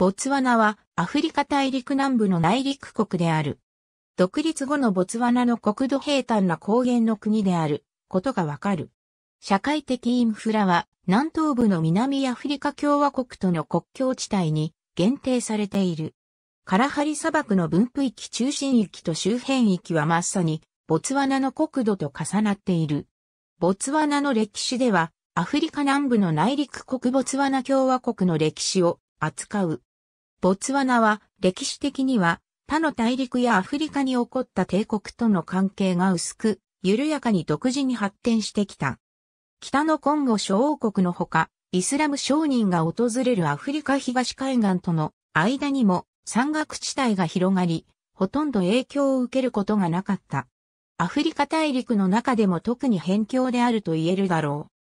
ボツワナはアフリカ大陸南部の内陸国である。独立後のボツワナの国土平坦な高原の国であることがわかる。社会的インフラは南東部の南アフリカ共和国との国境地帯に限定されている。カラハリ砂漠の分布域中心域と周辺域はまっさにボツワナの国土と重なっている。ボツワナの歴史ではアフリカ南部の内陸国ボツワナ共和国の歴史を扱うボツワナは歴史的には他の大陸やアフリカに起こった帝国との関係が薄く、緩やかに独自に発展してきた。北のコンゴ諸王国のほか、イスラム商人が訪れるアフリカ東海岸との間にも山岳地帯が広がり、ほとんど影響を受けることがなかった。アフリカ大陸の中でも特に辺境であると言えるだろう。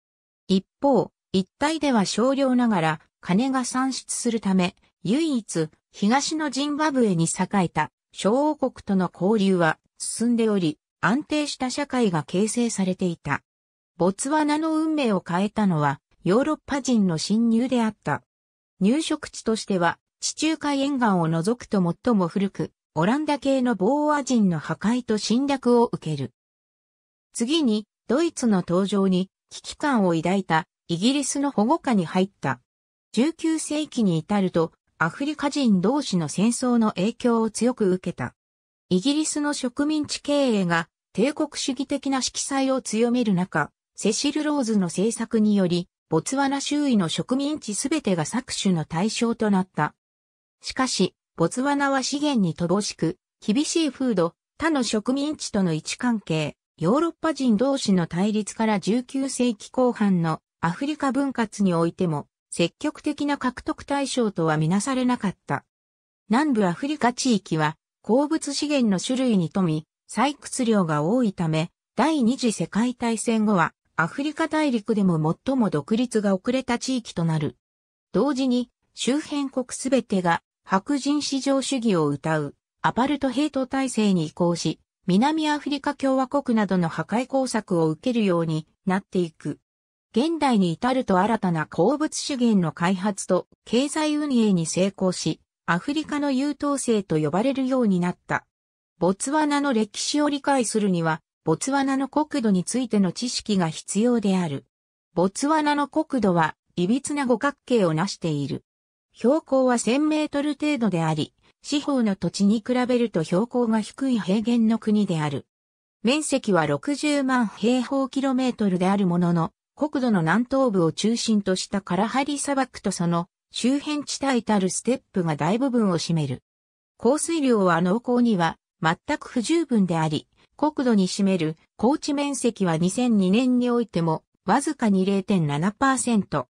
一方、一帯では少量ながら金が産出するため、唯一、東のジンバブエに栄えた小王国との交流は進んでおり、安定した社会が形成されていた。ボツワナの運命を変えたのは、ヨーロッパ人の侵入であった。入植地としては、地中海沿岸を除くと最も古く、オランダ系のボーア人の破壊と侵略を受ける。次に、ドイツの登場に危機感を抱いたイギリスの保護下に入った。19世紀に至ると、アフリカ人同士の戦争の影響を強く受けた。イギリスの植民地経営が帝国主義的な色彩を強める中、セシル・ローズの政策により、ボツワナ周囲の植民地すべてが搾取の対象となった。しかし、ボツワナは資源に乏しく、厳しい風土、他の植民地との位置関係、ヨーロッパ人同士の対立から19世紀後半のアフリカ分割においても積極的な獲得対象とはみなされなかった。南部アフリカ地域は鉱物資源の種類に富み、採掘量が多いため、第二次世界大戦後はアフリカ大陸でも最も独立が遅れた地域となる。同時に周辺国すべてが白人至上主義を謳うアパルトヘイト体制に移行し、南アフリカ共和国などの破壊工作を受けるようになっていく。現代に至ると新たな鉱物資源の開発と経済運営に成功し、アフリカの優等生と呼ばれるようになった。ボツワナの歴史を理解するには、ボツワナの国土についての知識が必要である。ボツワナの国土は、つな五角形を成している。標高は1000メートル程度であり、四方の土地に比べると標高が低い平原の国である。面積は60万平方キロメートルであるものの、国土の南東部を中心としたカラハリ砂漠とその周辺地帯たるステップが大部分を占める。降水量は農耕には全く不十分であり、国土に占める高地面積は2002年においてもわずかに0.7%。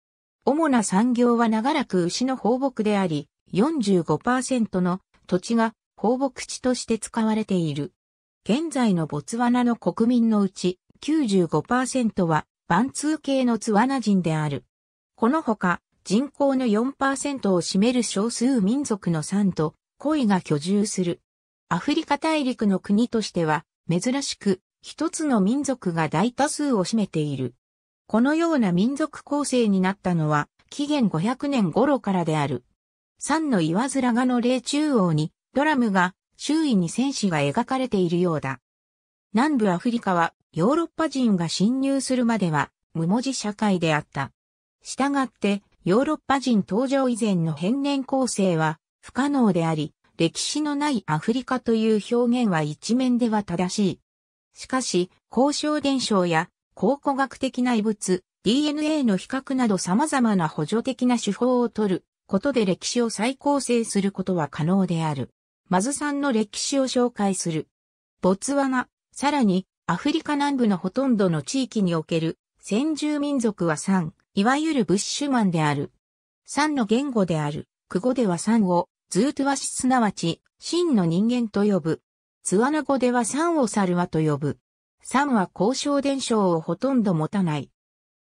主な産業は長らく牛の放牧であり、45%の土地が放牧地として使われている。現在のボツワナの国民のうち95%はバンツー系のツワナ人である。このほか、人口の4%を占める少数民族のサンと、恋が居住する。アフリカ大陸の国としては、珍しく、一つの民族が大多数を占めている。このような民族構成になったのは、紀元500年頃からである。サンの岩面画の霊中央に、ドラムが、周囲に戦士が描かれているようだ。南部アフリカはヨーロッパ人が侵入するまでは無文字社会であった。したがって、ヨーロッパ人登場以前の変年構成は不可能であり、歴史のないアフリカという表現は一面では正しい。しかし、交渉伝承や考古学的な遺物、DNA の比較など様々な補助的な手法を取ることで歴史を再構成することは可能である。マズさんの歴史を紹介する。ボツワナ、さらにアフリカ南部のほとんどの地域における先住民族は三、いわゆるブッシュマンである。三の言語である、ク語では三を、ズートゥワシすなわち、真の人間と呼ぶ。ツワナ語では三をサルワと呼ぶ。三は交渉伝承をほとんど持たない。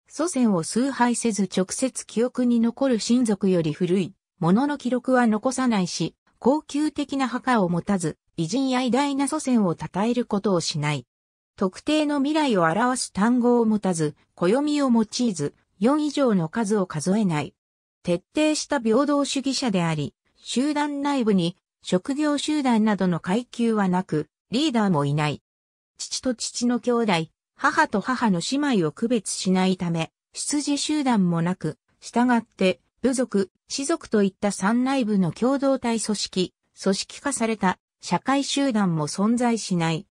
祖先を崇拝せず直接記憶に残る親族より古い、ものの記録は残さないし、高級的な墓を持たず、偉人や偉大な祖先を称えることをしない。特定の未来を表す単語を持たず、暦を用いず、4以上の数を数えない。徹底した平等主義者であり、集団内部に職業集団などの階級はなく、リーダーもいない。父と父の兄弟、母と母の姉妹を区別しないため、出自集団もなく、従って、部族、士族といった三内部の共同体組織、組織化された社会集団も存在しない。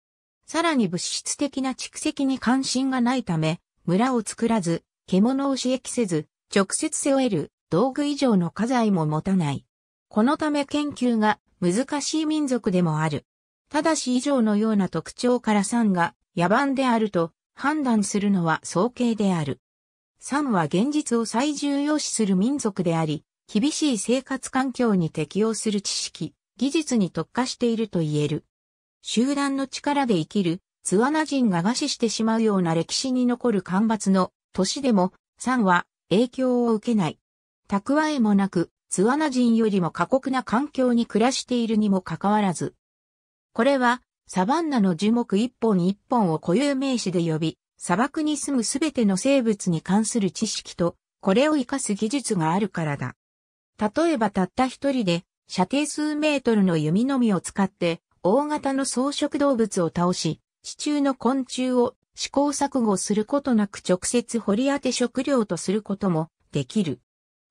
さらに物質的な蓄積に関心がないため、村を作らず、獣を刺激せず、直接背負える道具以上の家財も持たない。このため研究が難しい民族でもある。ただし以上のような特徴から山が野蛮であると判断するのは早計である。山は現実を最重要視する民族であり、厳しい生活環境に適応する知識、技術に特化していると言える。集団の力で生きる、ツワナ人が餓死してしまうような歴史に残る干ばつの年でも、ンは影響を受けない。蓄えもなく、ツワナ人よりも過酷な環境に暮らしているにもかかわらず。これは、サバンナの樹木一本一本を固有名詞で呼び、砂漠に住むすべての生物に関する知識と、これを活かす技術があるからだ。例えばたった一人で、射程数メートルの弓のみを使って、大型の草食動物を倒し、地中の昆虫を試行錯誤することなく直接掘り当て食料とすることもできる。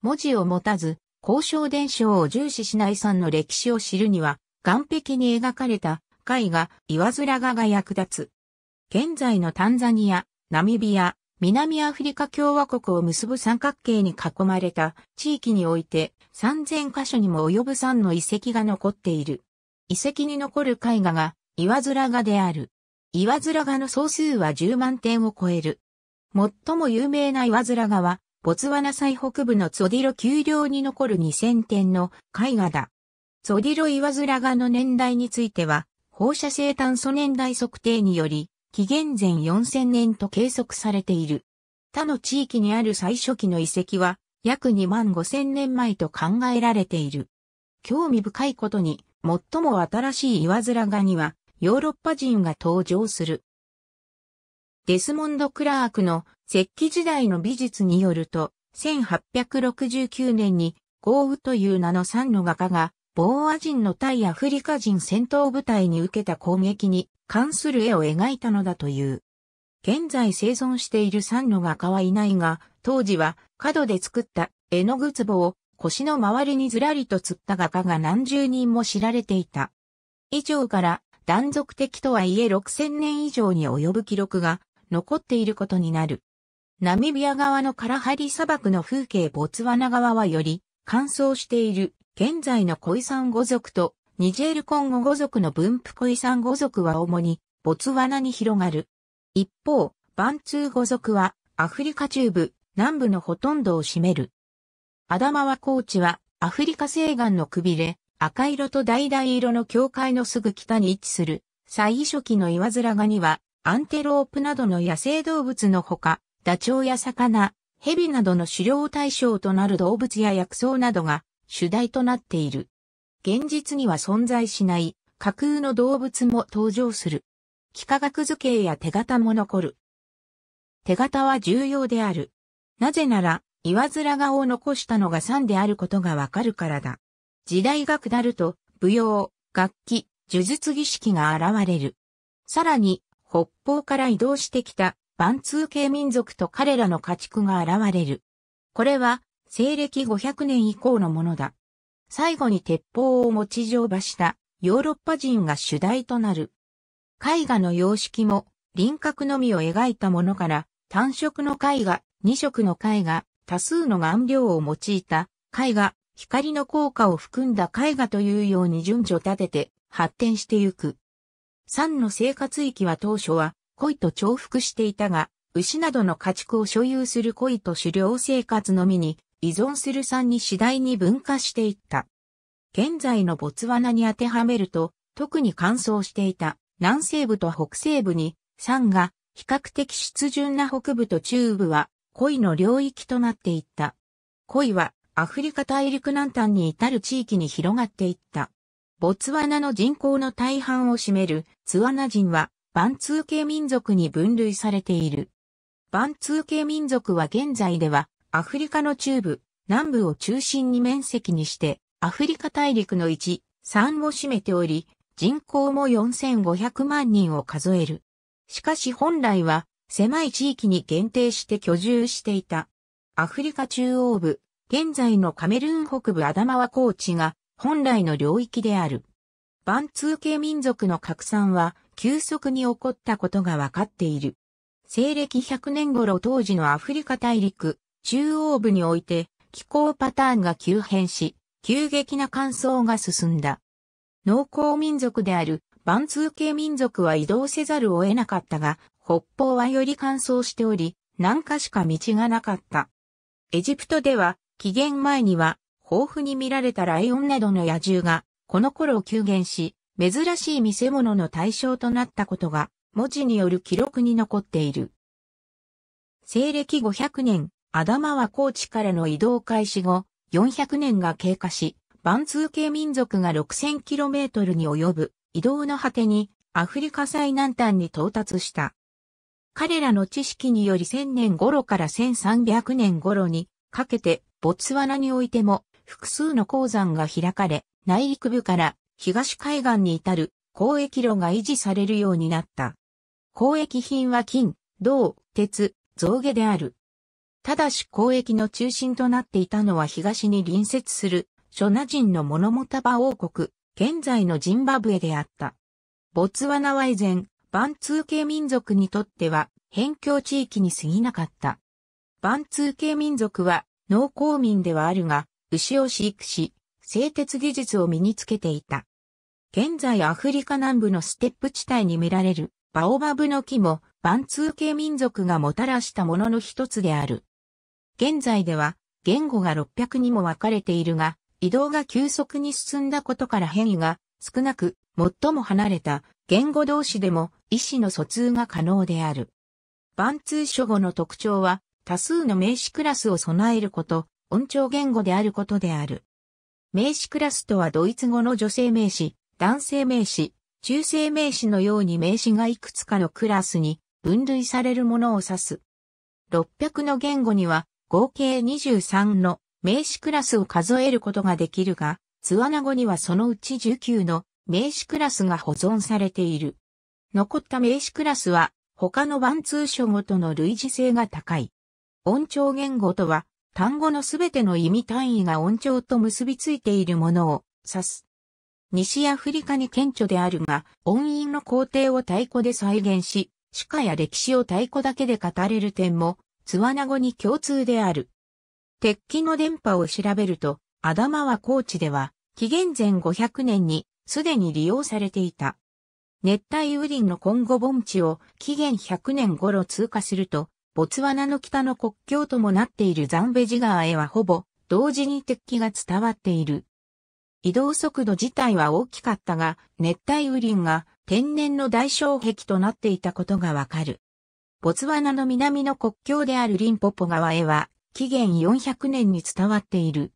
文字を持たず、交渉伝承を重視しない山の歴史を知るには、岸壁に描かれた絵画、岩面画が役立つ。現在のタンザニア、ナミビア、南アフリカ共和国を結ぶ三角形に囲まれた地域において3000箇所にも及ぶ山の遺跡が残っている。遺跡に残る絵画が、岩面画である。岩面画の総数は10万点を超える。最も有名な岩面画は、ボツワナ最北部のツォディロ丘陵に残る2000点の絵画だ。ツォディロ岩面画の年代については、放射性炭素年代測定により、紀元前4000年と計測されている。他の地域にある最初期の遺跡は、約2万5000年前と考えられている。興味深いことに、最も新しい岩面画には、ヨーロッパ人が登場する。デスモンド・クラークの石器時代の美術によると、1869年にーウという名の三の画家が、ボーア人の対アフリカ人戦闘部隊に受けた攻撃に関する絵を描いたのだという。現在生存している三の画家はいないが、当時は角で作った絵の具壺を腰の周りにずらりと釣った画家が何十人も知られていた。以上から断続的とはいえ6000年以上に及ぶ記録が残っていることになる。ナミビア側のカラハリ砂漠の風景ボツワナ側はより乾燥している現在のコイサン語族とニジェールコンゴ語族の分布コイサン語族は主にボツワナに広がる。一方、バンツー語族はアフリカ中部、南部のほとんどを占める。アダマワーチはアフリカ西岸のくびれ、赤色と橙色の境界のすぐ北に位置する、最初期の岩面ガには、アンテロープなどの野生動物のほか、ダチョウや魚、蛇などの狩猟対象となる動物や薬草などが主題となっている。現実には存在しない架空の動物も登場する。幾何学図形や手形も残る。手形は重要である。なぜなら、岩面画を残したのが三であることがわかるからだ。時代が下ると、舞踊、楽器、呪術儀式が現れる。さらに、北方から移動してきた、万通系民族と彼らの家畜が現れる。これは、西暦500年以降のものだ。最後に鉄砲を持ち乗馬したヨーロッパ人が主題となる。絵画の様式も輪郭のみを描いたものから単色の絵画、二色の絵画、多数の顔料を用いた絵画、光の効果を含んだ絵画というように順序立てて発展してゆく。山の生活域は当初は恋と重複していたが、牛などの家畜を所有する恋と狩猟生活のみに依存する山に次第に分化していった。現在のボツワナに当てはめると、特に乾燥していた南西部と北西部に、山が比較的湿潤な北部と中部は恋の領域となっていった。恋はアフリカ大陸南端に至る地域に広がっていった。ボツワナの人口の大半を占めるツワナ人はバンツー系民族に分類されている。バンツー系民族は現在ではアフリカの中部、南部を中心に面積にしてアフリカ大陸の1、3を占めており、人口も4500万人を数える。しかし本来は狭い地域に限定して居住していた。アフリカ中央部、現在のカメルーン北部アダマワ高地が本来の領域である。バンツー系民族の拡散は急速に起こったことが分かっている。西暦100年頃当時のアフリカ大陸、中央部において気候パターンが急変し、急激な乾燥が進んだ。農耕民族であるバンツー系民族は移動せざるを得なかったが、北方はより乾燥しており、何かしか道がなかった。エジプトでは、紀元前には、豊富に見られたライオンなどの野獣が、この頃急減し、珍しい見せ物の対象となったことが、文字による記録に残っている。西暦500年、アダマは高地からの移動開始後、400年が経過し、バンツー系民族が 6000km に及ぶ移動の果てにアフリカ最南端に到達した。彼らの知識により1000年頃から1300年頃にかけてボツワナにおいても複数の鉱山が開かれ、内陸部から東海岸に至る交易路が維持されるようになった。交易品は金、銅、鉄、造毛である。ただし交易の中心となっていたのは東に隣接するショナ人のモノモタバ王国、現在のジンバブエであった。ボツワナは以前、バンツー系民族にとっては、辺境地域に過ぎなかった。バンツー系民族は、農耕民ではあるが、牛を飼育し、製鉄技術を身につけていた。現在アフリカ南部のステップ地帯に見られるバオバブの木もバンツー系民族がもたらしたものの一つである。現在では言語が600にも分かれているが、移動が急速に進んだことから変異が少なく、最も離れた言語同士でも意思の疎通が可能である。万通書語の特徴は多数の名詞クラスを備えること、音調言語であることである。名詞クラスとはドイツ語の女性名詞、男性名詞、中性名詞のように名詞がいくつかのクラスに分類されるものを指す。600の言語には合計23の名詞クラスを数えることができるが、ツワナ語にはそのうち19の名詞クラスが保存されている。残った名詞クラスは他の万通書ごとの類似性が高い。音調言語とは単語のすべての意味単位が音調と結びついているものを指す。西アフリカに顕著であるが、音韻の工程を太鼓で再現し、歯科や歴史を太鼓だけで語れる点も、ツワナ語に共通である。鉄器の電波を調べると、アダマは高知では、紀元前500年にすでに利用されていた。熱帯雨林の今後盆地を紀元100年頃通過すると、ボツワナの北の国境ともなっているザンベジ川へはほぼ同時に鉄器が伝わっている。移動速度自体は大きかったが、熱帯雨林が天然の大障壁となっていたことがわかる。ボツワナの南の国境であるリンポポ川へは、紀元400年に伝わっている。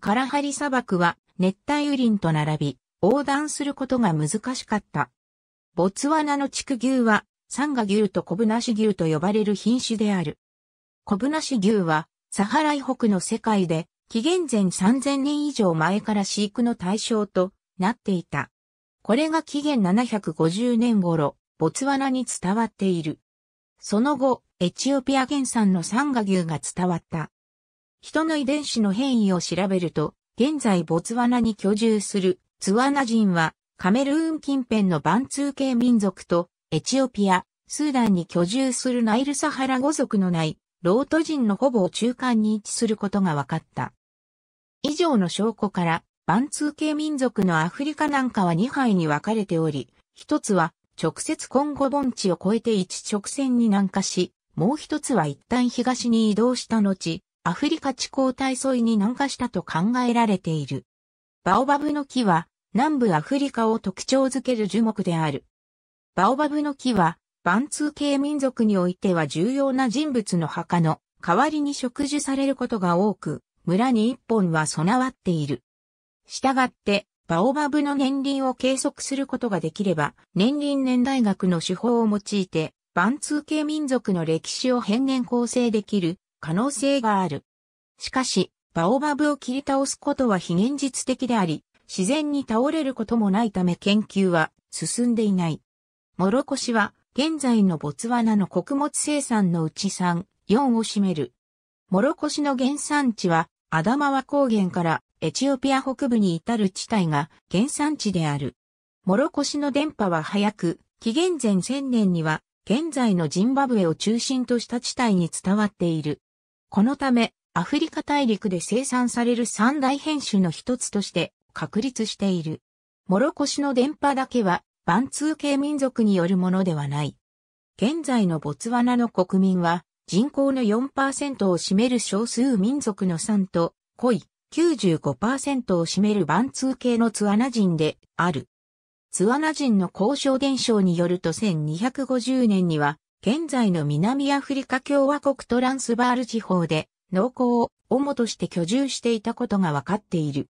カラハリ砂漠は熱帯雨林と並び、横断することが難しかった。ボツワナの畜牛は、サンガ牛とコブナシ牛と呼ばれる品種である。コブナシ牛は、サハライ北の世界で、紀元前3000年以上前から飼育の対象となっていた。これが紀元750年頃、ボツワナに伝わっている。その後、エチオピア原産のサンガ牛が伝わった。人の遺伝子の変異を調べると、現在ボツワナに居住するツワナ人はカメルーン近辺のバンツー系民族とエチオピア、スーダンに居住するナイルサハラ語族のないロート人のほぼ中間に位置することが分かった。以上の証拠からバンツー系民族のアフリカなんかは2杯に分かれており、一つは直接コンゴ盆地を越えて一直線に南下し、もう一つは一旦東に移動した後、アフリカ地高帯沿いに南下したと考えられている。バオバブの木は南部アフリカを特徴づける樹木である。バオバブの木はバンツー系民族においては重要な人物の墓の代わりに植樹されることが多く、村に一本は備わっている。従って、バオバブの年輪を計測することができれば、年輪年代学の手法を用いて、バンツー系民族の歴史を変幻構成できる可能性がある。しかし、バオバブを切り倒すことは非現実的であり、自然に倒れることもないため研究は進んでいない。モロコシは現在のボツワナの穀物生産のうち3、4を占める。モロコシの原産地はアダマワ高原からエチオピア北部に至る地帯が原産地である。モロコシの電波は早く、紀元前1000年には現在のジンバブエを中心とした地帯に伝わっている。このため、アフリカ大陸で生産される三大変種の一つとして確立している。モロコシの電波だけは、バンツー系民族によるものではない。現在のボツワナの国民は、人口の4%を占める少数民族の3と、濃い95%を占めるバンツー系のツワナ人である。ツワナ人の交渉伝承によると1250年には現在の南アフリカ共和国トランスバール地方で農耕を主として居住していたことが分かっている。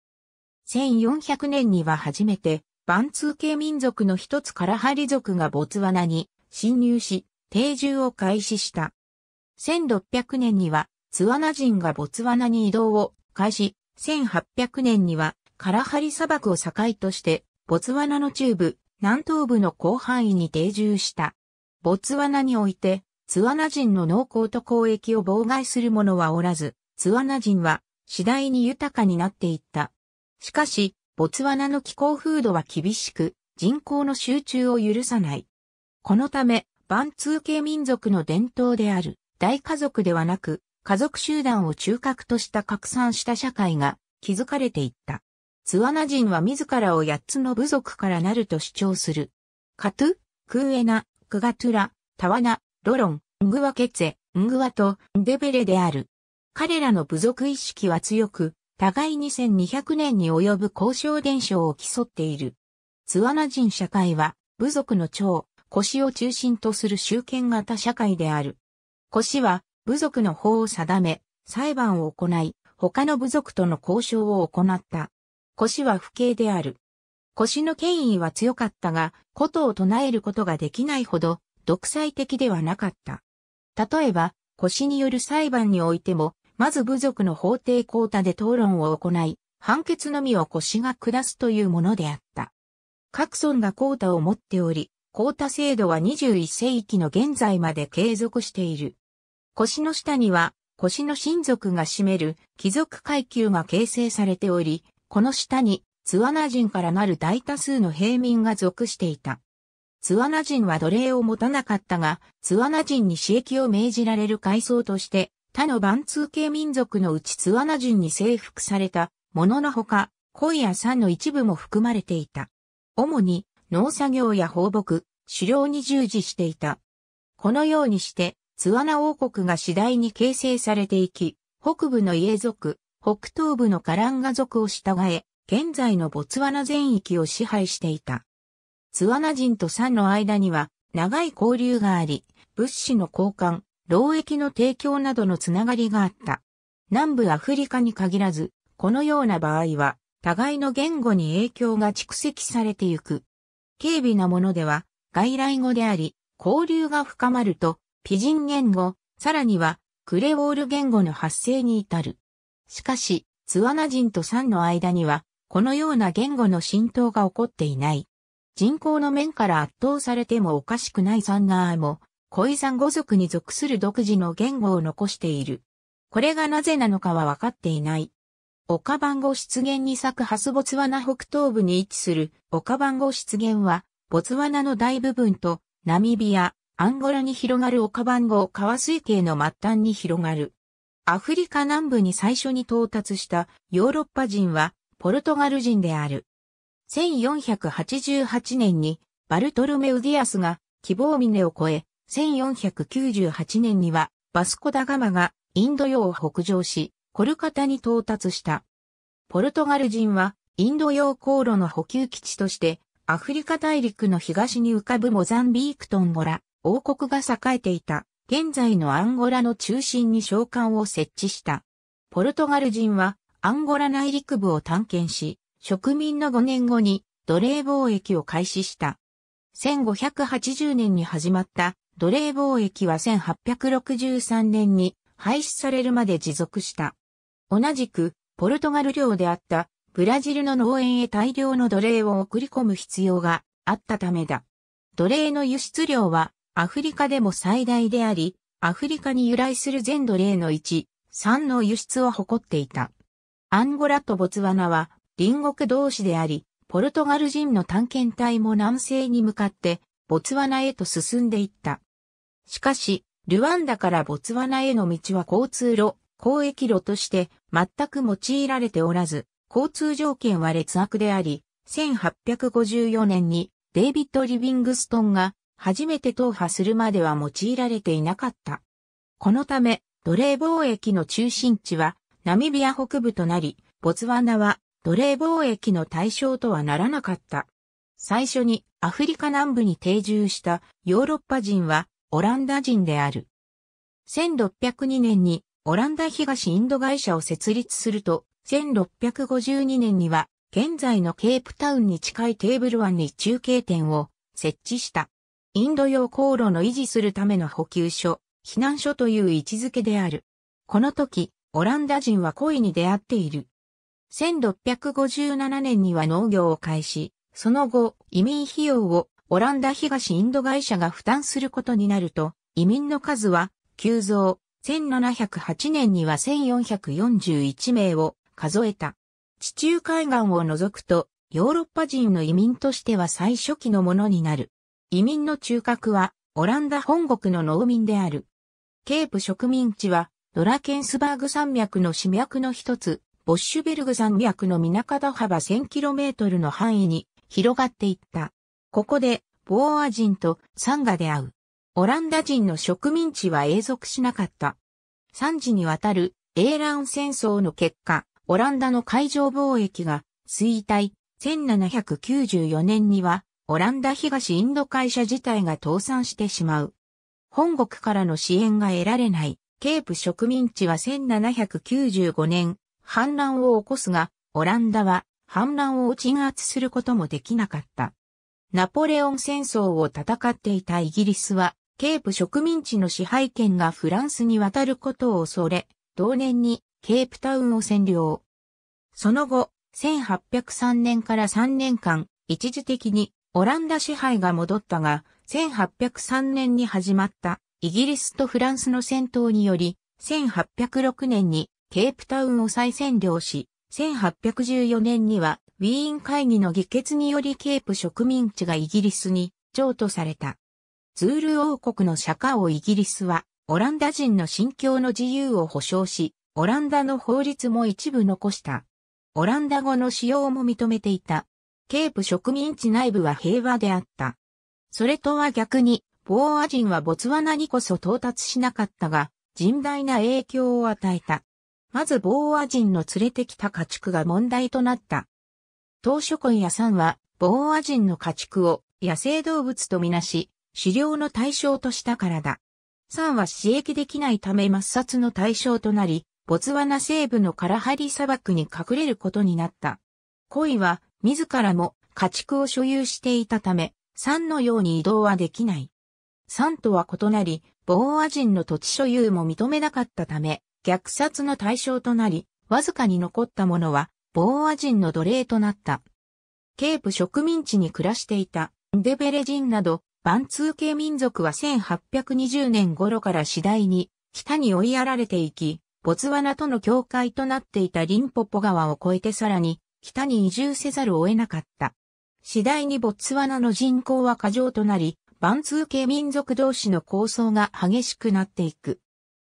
1400年には初めてバンツー系民族の一つカラハリ族がボツワナに侵入し、定住を開始した。1600年にはツワナ人がボツワナに移動を開始、1800年にはカラハリ砂漠を境として、ボツワナの中部、南東部の広範囲に定住した。ボツワナにおいて、ツワナ人の農耕と交易を妨害する者はおらず、ツワナ人は次第に豊かになっていった。しかし、ボツワナの気候風土は厳しく、人口の集中を許さない。このため、バンツー系民族の伝統である、大家族ではなく、家族集団を中核とした拡散した社会が築かれていった。ツワナ人は自らを八つの部族からなると主張する。カトゥ、クーエナ、クガトゥラ、タワナ、ロロン、ングワケツェ、ングワとデベレである。彼らの部族意識は強く、互いに1200年に及ぶ交渉伝承を競っている。ツワナ人社会は、部族の長、腰を中心とする集権型社会である。腰は、部族の法を定め、裁判を行い、他の部族との交渉を行った。腰は不敬である。腰の権威は強かったが、ことを唱えることができないほど、独裁的ではなかった。例えば、腰による裁判においても、まず部族の法廷交代で討論を行い、判決のみを腰が下すというものであった。各村が交代を持っており、交代制度は21世紀の現在まで継続している。腰の下には、腰の親族が占める貴族階級が形成されており、この下にツワナ人からなる大多数の平民が属していた。ツワナ人は奴隷を持たなかったが、ツワナ人に私益を命じられる階層として、他の万通系民族のうちツワナ人に征服された、もののほか、恋や山の一部も含まれていた。主に、農作業や放牧、狩猟に従事していた。このようにして、ツワナ王国が次第に形成されていき、北部のイエ族、北東部のカランガ族を従え、現在のボツワナ全域を支配していた。ツワナ人とサンの間には長い交流があり、物資の交換、労役の提供などのつながりがあった。南部アフリカに限らず、このような場合は、互いの言語に影響が蓄積されてゆく。軽微なものでは、外来語であり、交流が深まると、ピジン言語、さらには、クレウォール言語の発生に至る。しかし、ツワナ人とサンの間には、このような言語の浸透が起こっていない。人口の面から圧倒されてもおかしくないサンガーも、ザ山語族に属する独自の言語を残している。これがなぜなのかはわかっていない。岡番ゴ出現に咲くハスボツワナ北東部に位置する岡番ゴ出現は、ボツワナの大部分と、ナミビア、アンゴラに広がる岡番号川水系の末端に広がる。アフリカ南部に最初に到達したヨーロッパ人はポルトガル人である。1488年にバルトルメウディアスが希望峰を越え、1498年にはバスコダガマがインド洋を北上し、コルカタに到達した。ポルトガル人はインド洋航路の補給基地としてアフリカ大陸の東に浮かぶモザンビークトンゴラ、王国が栄えていた、現在のアンゴラの中心に召喚を設置した。ポルトガル人はアンゴラ内陸部を探検し、植民の5年後に奴隷貿易を開始した。1580年に始まった奴隷貿易は1863年に廃止されるまで持続した。同じく、ポルトガル領であったブラジルの農園へ大量の奴隷を送り込む必要があったためだ。奴隷の輸出量はアフリカでも最大であり、アフリカに由来する全奴隷の1、3の輸出を誇っていた。アンゴラとボツワナは隣国同士であり、ポルトガル人の探検隊も南西に向かってボツワナへと進んでいった。しかし、ルワンダからボツワナへの道は交通路、交易路として全く用いられておらず、交通条件は劣悪であり、1854年にデイビッド・リビングストンが初めて踏破するまでは用いられていなかった。このため、奴隷貿易の中心地はナミビア北部となり、ボツワナは奴隷貿易の対象とはならなかった。最初にアフリカ南部に定住したヨーロッパ人はオランダ人である。1602年にオランダ東インド会社を設立すると、1652年には現在のケープタウンに近いテーブル湾に中継点を設置した。インド洋航路の維持するための補給所、避難所という位置づけである。この時、オランダ人は恋に出会っている。1657年には農業を開始、その後、移民費用をオランダ東インド会社が負担することになると、移民の数は急増、1708年には1441名を数えた。地中海岸を除くと、ヨーロッパ人の移民としては最初期のものになる。移民の中核は、オランダ本国の農民である。ケープ植民地は、ドラケンスバーグ山脈の市脈の一つ、ボッシュベルグ山脈の港。中幅 1000km の範囲に広がっていった。ここで、ボーア人とサンガで会う。オランダ人の植民地は永続しなかった。三次にわたる英ン戦争の結果、オランダの海上貿易が衰退、1794年にはオランダ東インド会社自体が倒産してしまう。本国からの支援が得られないケープ植民地は1795年、反乱を起こすが、オランダは反乱を鎮圧することもできなかった。ナポレオン戦争を戦っていたイギリスは、ケープ植民地の支配権がフランスに渡ることを恐れ、同年にケープタウンを占領。その後、1803年から3年間、一時的にオランダ支配が戻ったが、1803年に始まったイギリスとフランスの戦闘により、1806年にケープタウンを再占領し、1814年にはウィーン会議の議決によりケープ植民地がイギリスに譲渡された。ズール王国の釈迦をイギリスは、オランダ人の信教の自由を保障し、オランダの法律も一部残した。オランダ語の使用も認めていた。ケープ植民地内部は平和であった。それとは逆に、ボーア人はボツワナにこそ到達しなかったが、甚大な影響を与えた。まずボーア人の連れてきた家畜が問題となった。当初婚屋さんは、ボーア人の家畜を野生動物とみなし、狩猟の対象としたからだ。サンは刺激できないため抹殺の対象となり、ボツワナ西部のカラハリ砂漠に隠れることになった。鯉は自らも家畜を所有していたため、サンのように移動はできない。三とは異なり、ボーア人の土地所有も認めなかったため、虐殺の対象となり、わずかに残ったものは、ボーア人の奴隷となった。ケープ植民地に暮らしていた、デベレ人など、バンツー系民族は1820年頃から次第に、北に追いやられていき、ボツワナとの境界となっていたリンポポ川を越えてさらに、北に移住せざるを得なかった。次第にボツワナの人口は過剰となり、バンツー系民族同士の抗争が激しくなっていく。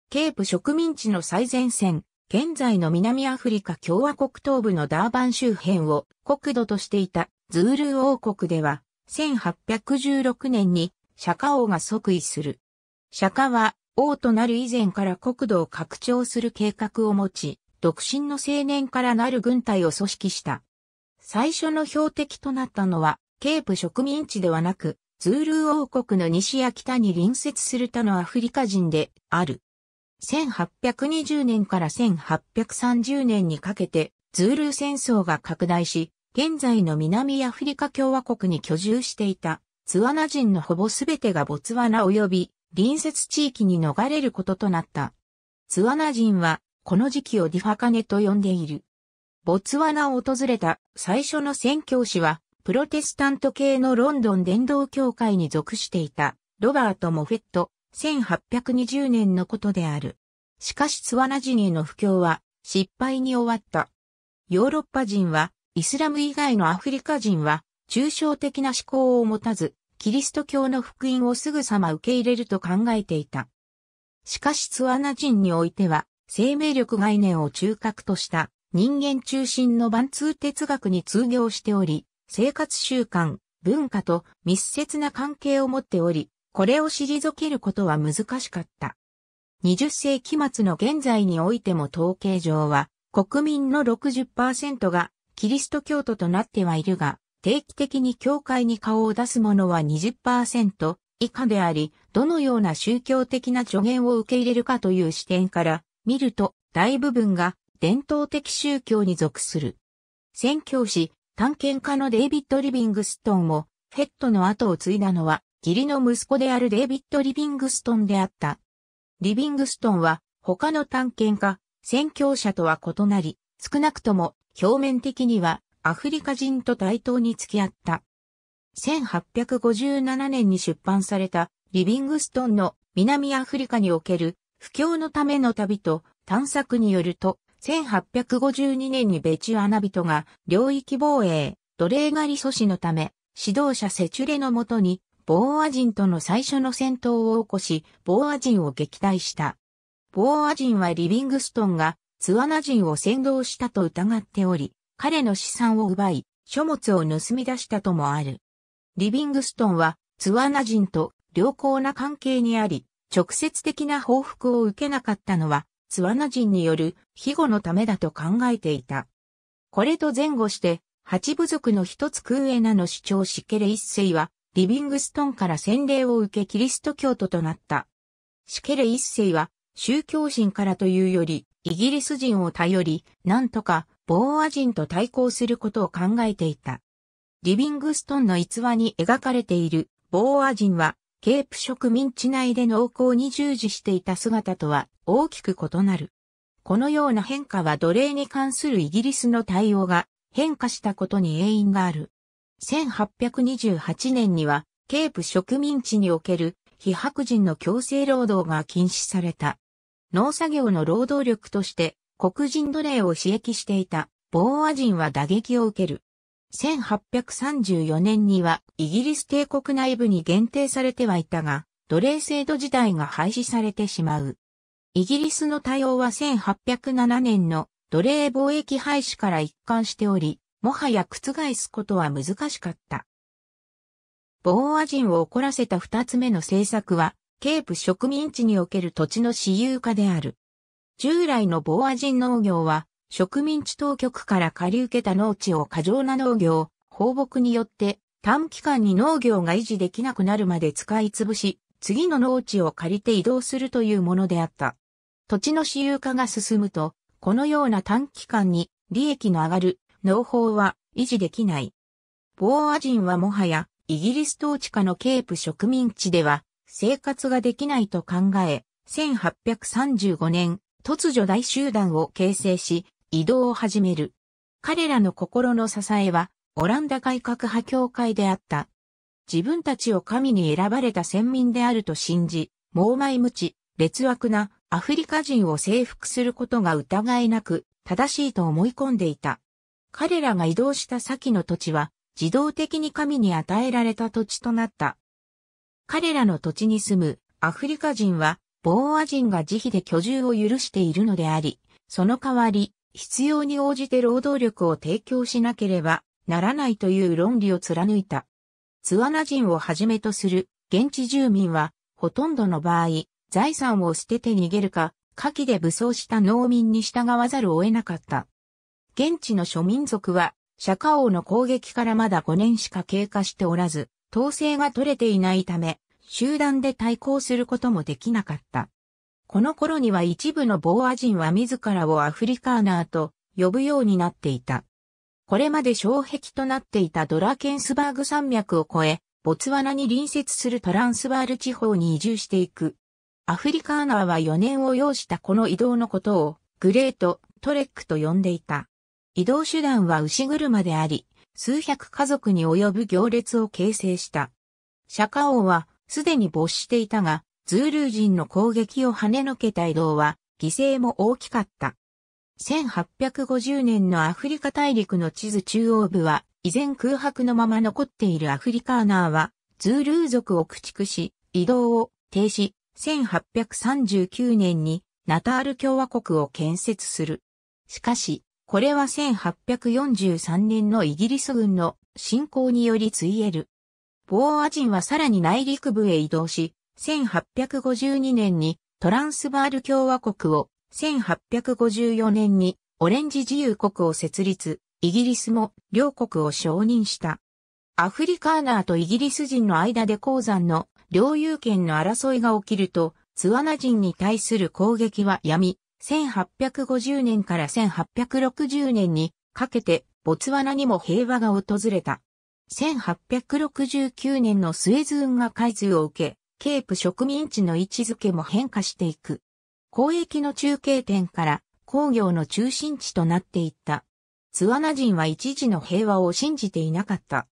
ケープ植民地の最前線、現在の南アフリカ共和国東部のダーバン周辺を国土としていたズール王国では、1816年に釈迦王が即位する。釈迦は王となる以前から国土を拡張する計画を持ち、独身の青年からなる軍隊を組織した。最初の標的となったのは、ケープ植民地ではなく、ズール王国の西や北に隣接する他のアフリカ人である。1820年から1830年にかけて、ズール戦争が拡大し、現在の南アフリカ共和国に居住していた、ツワナ人のほぼすべてがボツワナ及び隣接地域に逃れることとなった。ツワナ人は、この時期をディファカネと呼んでいる。ボツワナを訪れた最初の宣教師は、プロテスタント系のロンドン伝道協会に属していたロバート・モフェット、1820年のことである。しかしツワナジニの布教は失敗に終わった。ヨーロッパ人は、イスラム以外のアフリカ人は、抽象的な思考を持たず、キリスト教の福音をすぐさま受け入れると考えていた。しかしツワナ人においては、生命力概念を中核とした人間中心の万通哲学に通行しており、生活習慣、文化と密接な関係を持っており、これを退けることは難しかった。20世紀末の現在においても統計上は、国民の60%がキリスト教徒となってはいるが、定期的に教会に顔を出す者は20%以下であり、どのような宗教的な助言を受け入れるかという視点から見ると、大部分が伝統的宗教に属する。宣教師、探検家のデイビッド・リビングストンも、フェットの後を継いだのは、義理の息子であるデイビッド・リビングストンであった。リビングストンは、他の探検家、宣教者とは異なり、少なくとも表面的にはアフリカ人と対等に付き合った。1857年に出版されたリビングストンの南アフリカにおける不況のための旅と探索によると1852年にベチュアナ人が領域防衛、奴隷狩り阻止のため、指導者セチュレのもとに、ボーア人との最初の戦闘を起こし、ボーア人を撃退した。ボーア人はリビングストンがツアナ人を先導したと疑っており、彼の資産を奪い、書物を盗み出したともある。リビングストンはツアナ人と良好な関係にあり、直接的な報復を受けなかったのはツワナ人による庇護のためだと考えていた。これと前後して、八部族の一つクーエナの主張シケレ一世は、リビングストンから洗礼を受けキリスト教徒となった。シケレ一世は、宗教心からというより、イギリス人を頼り、なんとか、ボーア人と対抗することを考えていた。リビングストンの逸話に描かれているボーア人は、ケープ植民地内で農耕に従事していた姿とは大きく異なる。このような変化は奴隷に関するイギリスの対応が変化したことに原因がある。1828年には、ケープ植民地における非白人の強制労働が禁止された。農作業の労働力として黒人奴隷を刺激していたボーア人は打撃を受ける。1834年にはイギリス帝国内部に限定されてはいたが、奴隷制度自体が廃止されてしまう。イギリスの対応は1807年の奴隷貿易廃止から一貫しており、もはや覆すことは難しかった。ボーア人を怒らせた二つ目の政策は、ケープ植民地における土地の私有化である。従来のボーア人農業は、植民地当局から借り受けた農地を過剰な農業、放牧によって短期間に農業が維持できなくなるまで使い潰し、次の農地を借りて移動するというものであった。土地の私有化が進むと、このような短期間に利益の上がる農法は維持できない。ボーア人はもはやイギリス統治下のケープ植民地では生活ができないと考え、1835年突如大集団を形成し移動を始める。彼らの心の支えはオランダ改革派協会であった。自分たちを神に選ばれた先民であると信じ、猛米無知、劣悪なアフリカ人を征服することが疑いなく正しいと思い込んでいた。彼らが移動した先の土地は自動的に神に与えられた土地となった。彼らの土地に住むアフリカ人はボーア人が自費で居住を許しているのであり、その代わり必要に応じて労働力を提供しなければならないという論理を貫いた。ツアナ人をはじめとする現地住民は、ほとんどの場合、財産を捨てて逃げるか、火器で武装した農民に従わざるを得なかった。現地の諸民族は、釈迦王の攻撃からまだ5年しか経過しておらず、統制が取れていないため、集団で対抗することもできなかった。この頃には一部のボーア人は自らをアフリカーナーと呼ぶようになっていた。これまで障壁となっていたドラケンスバーグ山脈を越え、ボツワナに隣接するトランスバール地方に移住していく。アフリカーナーは4年を要したこの移動のことを、グレート、トレックと呼んでいた。移動手段は牛車であり、数百家族に及ぶ行列を形成した。釈迦王はすでに没していたが、ズールー人の攻撃を跳ねのけた移動は、犠牲も大きかった。1850年のアフリカ大陸の地図中央部は、依然空白のまま残っているアフリカーナーは、ズールー族を駆逐し、移動を停止、1839年にナタール共和国を建設する。しかし、これは1843年のイギリス軍の侵攻によりついえる。ボーア人はさらに内陸部へ移動し、1852年にトランスバール共和国を1854年にオレンジ自由国を設立、イギリスも両国を承認した。アフリカーナーとイギリス人の間で鉱山の領有権の争いが起きると、ツワナ人に対する攻撃はやみ、1850年から1860年にかけてボツワナにも平和が訪れた。1869年のスエズ運河開通を受け、ケープ植民地の位置づけも変化していく。交易の中継点から工業の中心地となっていった。ツワナ人は一時の平和を信じていなかった。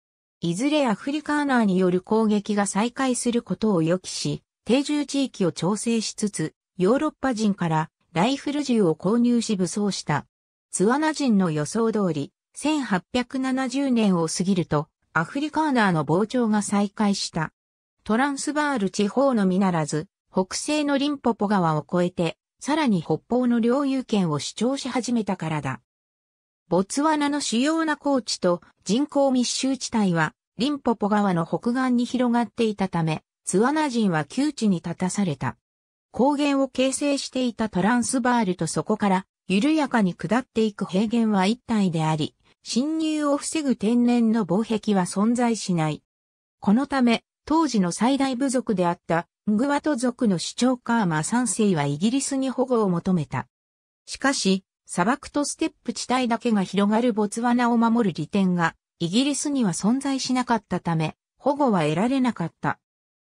いずれアフリカーナーによる攻撃が再開することを予期し、定住地域を調整しつつ、ヨーロッパ人からライフル銃を購入し武装した。ツワナ人の予想通り、1870年を過ぎると、アフリカーナーの膨張が再開した。トランスバール地方のみならず、北西のリンポポ川を越えて、さらに北方の領有権を主張し始めたからだ。ボツワナの主要な高地と人口密集地帯は、リンポポ川の北岸に広がっていたため、ツワナ人は窮地に立たされた。高原を形成していたトランスバールとそこから緩やかに下っていく平原は一体であり、侵入を防ぐ天然の防壁は存在しない。このため、当時の最大部族であったグワト族の主張カーマ3世はイギリスに保護を求めた。しかし、砂漠とステップ地帯だけが広がるボツワナを守る利点が、イギリスには存在しなかったため、保護は得られなかった。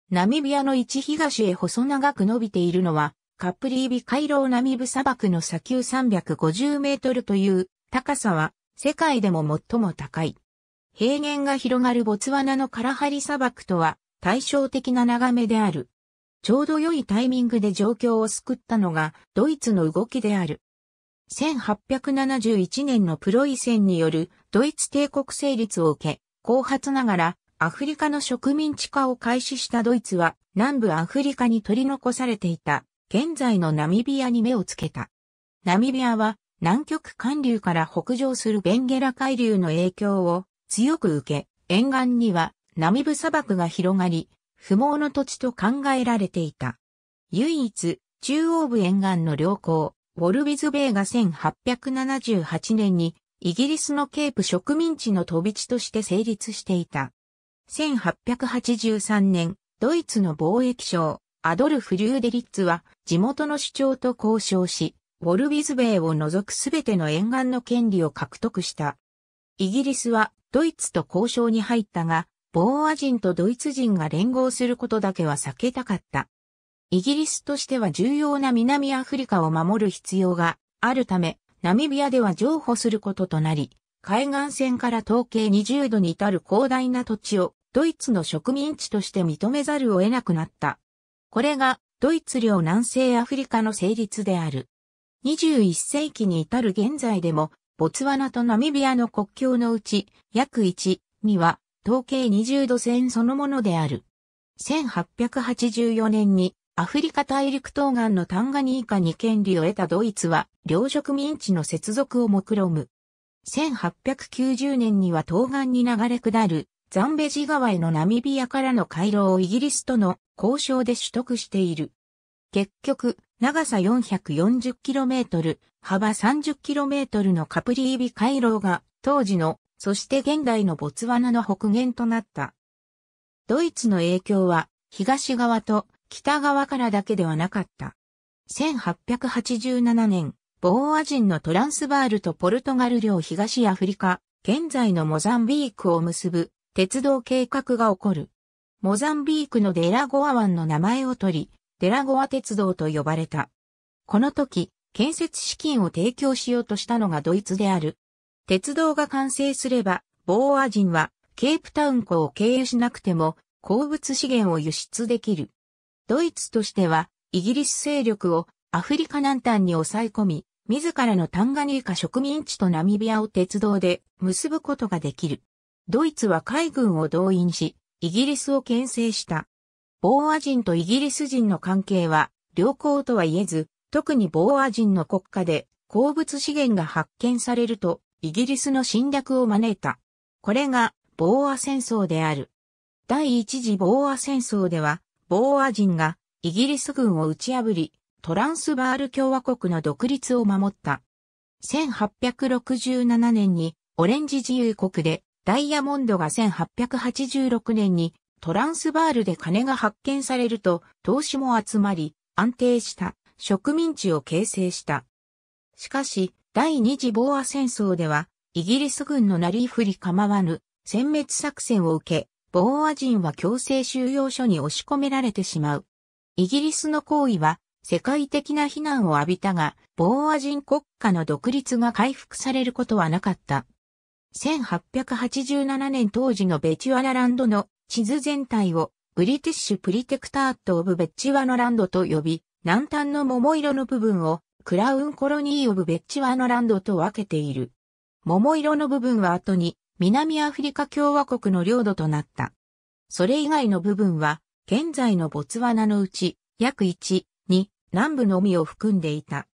ナミビアの一東へ細長く伸びているのは、カップリービ回廊ナミブ砂漠の砂丘350メートルという高さは世界でも最も高い。平原が広がるボツワナのカラハリ砂漠とは対照的な眺めである。ちょうど良いタイミングで状況を救ったのがドイツの動きである。1871年のプロイセンによるドイツ帝国成立を受け、後発ながらアフリカの植民地化を開始したドイツは南部アフリカに取り残されていた現在のナミビアに目をつけた。ナミビアは南極寒流から北上するベンゲラ海流の影響を強く受け、沿岸にはナミブ砂漠が広がり、不毛の土地と考えられていた。唯一、中央部沿岸の良好、ウォルビズベイが1878年にイギリスのケープ植民地の飛び地として成立していた。1883年、ドイツの貿易省、アドルフ・リューデリッツは地元の主張と交渉し、ウォルビズベイを除くすべての沿岸の権利を獲得した。イギリスはドイツと交渉に入ったが、ボーア人とドイツ人が連合することだけは避けたかった。イギリスとしては重要な南アフリカを守る必要があるため、ナミビアでは譲歩することとなり、海岸線から統計20度に至る広大な土地をドイツの植民地として認めざるを得なくなった。これがドイツ領南西アフリカの成立である。21世紀に至る現在でも、ボツワナとナミビアの国境のうち、約1、2は統計20度線そのものである。1884年にアフリカ大陸東岸のタンガニーカに権利を得たドイツは領植民地の接続を目論む。1890年には東岸に流れ下るザンベジ川へのナミビアからの回廊をイギリスとの交渉で取得している。結局、長さ 440km、幅 30km のカプリービ回廊が当時のそして現代のボツワナの北限となった。ドイツの影響は東側と北側からだけではなかった。1887年、ボーア人のトランスバールとポルトガル領東アフリカ、現在のモザンビークを結ぶ鉄道計画が起こる。モザンビークのデラゴア湾の名前を取り、デラゴア鉄道と呼ばれた。この時、建設資金を提供しようとしたのがドイツである。鉄道が完成すれば、ボーア人はケープタウン港を経由しなくても鉱物資源を輸出できる。ドイツとしては、イギリス勢力をアフリカ南端に抑え込み、自らのタンガニーカ植民地とナミビアを鉄道で結ぶことができる。ドイツは海軍を動員し、イギリスを牽制した。ボーア人とイギリス人の関係は良好とは言えず、特にボーア人の国家で鉱物資源が発見されるとイギリスの侵略を招いた。これが、ボーア戦争である。第一次ボーア戦争では、ボーア人がイギリス軍を打ち破り、トランスバール共和国の独立を守った。1867年にオレンジ自由国で、ダイヤモンドが1886年にトランスバールで金が発見されると投資も集まり安定した植民地を形成した。しかし第二次ボア戦争では、イギリス軍のなりふり構わぬ、殲滅作戦を受け、ボーア人は強制収容所に押し込められてしまう。イギリスの行為は、世界的な非難を浴びたが、ボーア人国家の独立が回復されることはなかった。1887年当時のベチュアナランドの地図全体を、ブリティッシュプリテクタート・オブ・ベチュアナランドと呼び、南端の桃色の部分をクラウンコロニー・オブ・ベッチワノランドと分けている。桃色の部分は後に南アフリカ共和国の領土となった。それ以外の部分は現在のボツワナのうち約1、2、南部のみを含んでいた。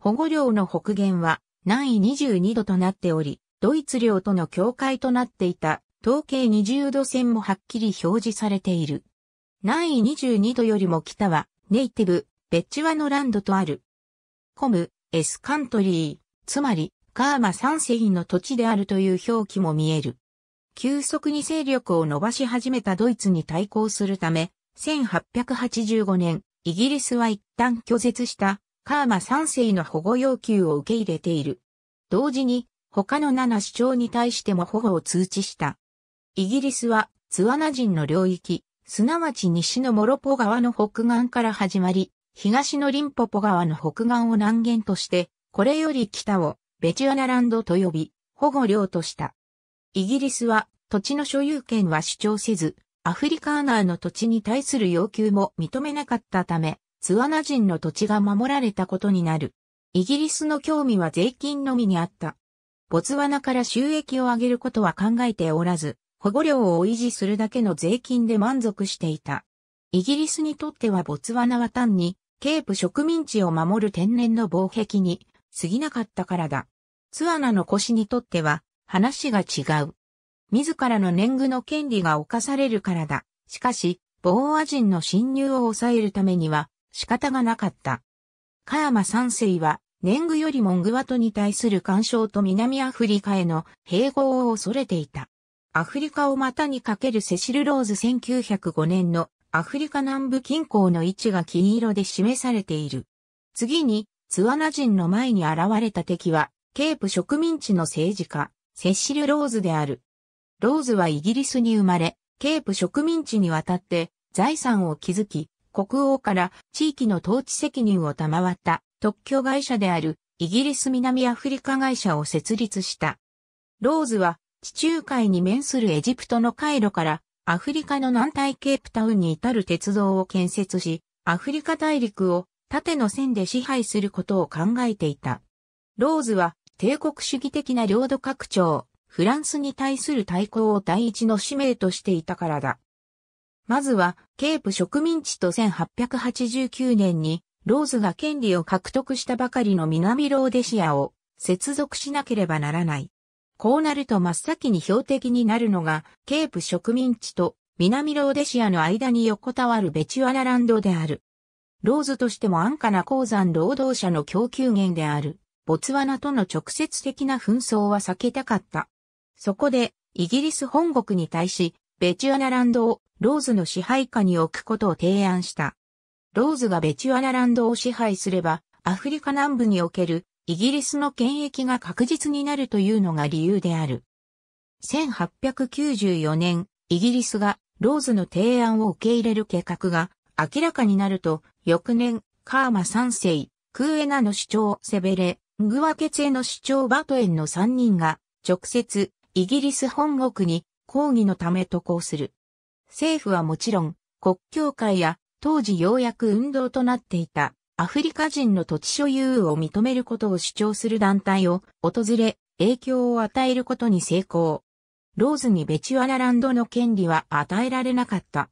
保護領の北限は南緯22度となっており、ドイツ領との境界となっていた統計20度線もはっきり表示されている。南緯22度よりも北はネイティブ、ベッチワノランドとある。コム、エスカントリー、つまり、カーマ三世の土地であるという表記も見える。急速に勢力を伸ばし始めたドイツに対抗するため、1885年、イギリスは一旦拒絶したカーマ三世の保護要求を受け入れている。同時に、他の七首長に対しても保護を通知した。イギリスは、ツアナ人の領域、すなわち西のモロポ川の北岸から始まり、東のリンポポ川の北岸を南限として、これより北をベチュアナランドと呼び、保護領とした。イギリスは土地の所有権は主張せず、アフリカーナーの土地に対する要求も認めなかったため、ツアナ人の土地が守られたことになる。イギリスの興味は税金のみにあった。ボツワナから収益を上げることは考えておらず、保護料を維持するだけの税金で満足していた。イギリスにとってはボツワナは単にケープ植民地を守る天然の防壁に過ぎなかったからだ。ツアナの腰にとっては話が違う。自らの年貢の権利が侵されるからだ。しかし、ボーア人の侵入を抑えるためには仕方がなかった。カヤ山三世は年貢よりもングワトに対する干渉と南アフリカへの併合を恐れていた。アフリカを股にかけるセシル・ローズ1905年のアフリカ南部近郊の位置が金色で示されている。次に、ツワナ人の前に現れた敵は、ケープ植民地の政治家、セシル・ローズである。ローズはイギリスに生まれ、ケープ植民地に渡って財産を築き、国王から地域の統治責任を賜った特許会社であるイギリス南アフリカ会社を設立した。ローズは地中海に面するエジプトのカイロからアフリカの南大ケープタウンに至る鉄道を建設し、アフリカ大陸を縦の線で支配することを考えていた。ローズは帝国主義的な領土拡張、フランスに対する対抗を第一の使命としていたからだ。まずは、ケープ植民地と1889年に、ローズが権利を獲得したばかりの南ローデシアを接続しなければならない。こうなると真っ先に標的になるのが、ケープ植民地と南ローデシアの間に横たわるベチュアナランドである。ローズとしても安価な鉱山労働者の供給源である、ボツワナとの直接的な紛争は避けたかった。そこで、イギリス本国に対し、ベチュアナランドをローズの支配下に置くことを提案した。ローズがベチュアナランドを支配すれば、アフリカ南部におけるイギリスの権益が確実になるというのが理由である。1894年、イギリスがローズの提案を受け入れる計画が明らかになると、翌年、カーマ3世、クーエナの主張セベレ、グワケツエの主張バトエンの3人が、直接、イギリス本国に抗議のため渡航する。政府はもちろん、国教会や当時ようやく運動となっていたアフリカ人の土地所有を認めることを主張する団体を訪れ、影響を与えることに成功。ローズにベチュアラランドの権利は与えられなかった。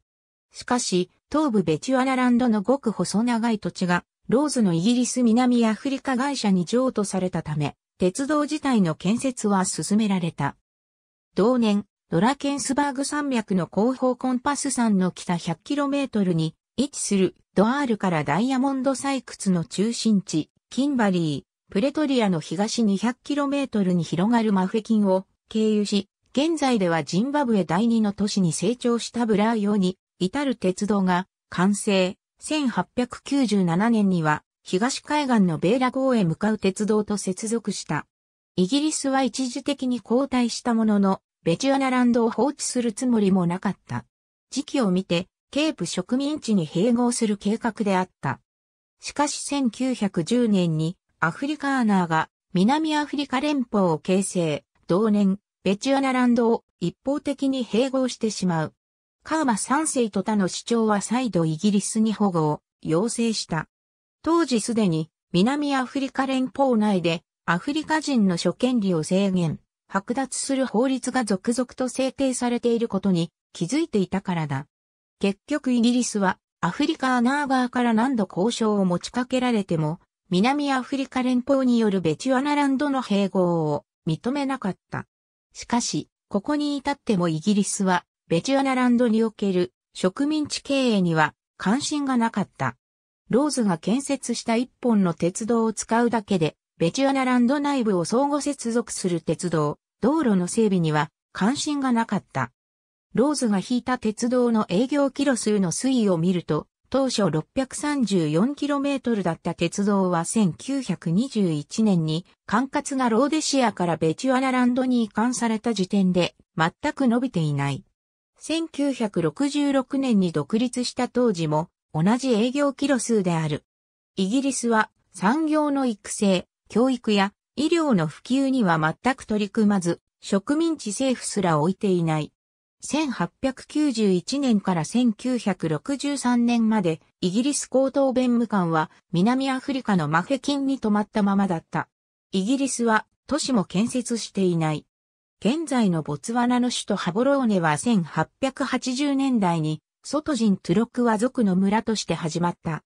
しかし、東部ベチュアラランドのごく細長い土地が、ローズのイギリス南アフリカ会社に譲渡されたため、鉄道自体の建設は進められた。同年、ドラケンスバーグ山脈の後方コンパス山の北 100km に位置するドアールからダイヤモンド採掘の中心地、キンバリー、プレトリアの東 200km に広がるマフェキンを経由し、現在ではジンバブエ第二の都市に成長したブラーヨに至る鉄道が完成。1897年には東海岸のベーラ号へ向かう鉄道と接続した。イギリスは一時的に後退したものの、ベチュアナランドを放置するつもりもなかった。時期を見て、ケープ植民地に併合する計画であった。しかし1910年にアフリカーナーが南アフリカ連邦を形成、同年、ベチュアナランドを一方的に併合してしまう。カーマ3世と他の主張は再度イギリスに保護を要請した。当時すでに南アフリカ連邦内でアフリカ人の諸権利を制限、剥奪する法律が続々と制定されていることに気づいていたからだ。結局イギリスはアフリカアナー側から何度交渉を持ちかけられても、南アフリカ連邦によるベチュアナランドの併合を認めなかった。しかし、ここに至ってもイギリスは、ベチュアナランドにおける植民地経営には関心がなかった。ローズが建設した一本の鉄道を使うだけで、ベチュアナランド内部を相互接続する鉄道、道路の整備には関心がなかった。ローズが引いた鉄道の営業キロ数の推移を見ると、当初 634km だった鉄道は1921年に管轄がローデシアからベチュアナランドに移管された時点で全く伸びていない。1966年に独立した当時も同じ営業キロ数である。イギリスは産業の育成、教育や医療の普及には全く取り組まず、植民地政府すら置いていない。1891年から1963年までイギリス高等弁務官は南アフリカのマフェキンに泊まったままだった。イギリスは都市も建設していない。現在のボツワナの首都ハボローネは1880年代に外人トゥロクワ族の村として始まった。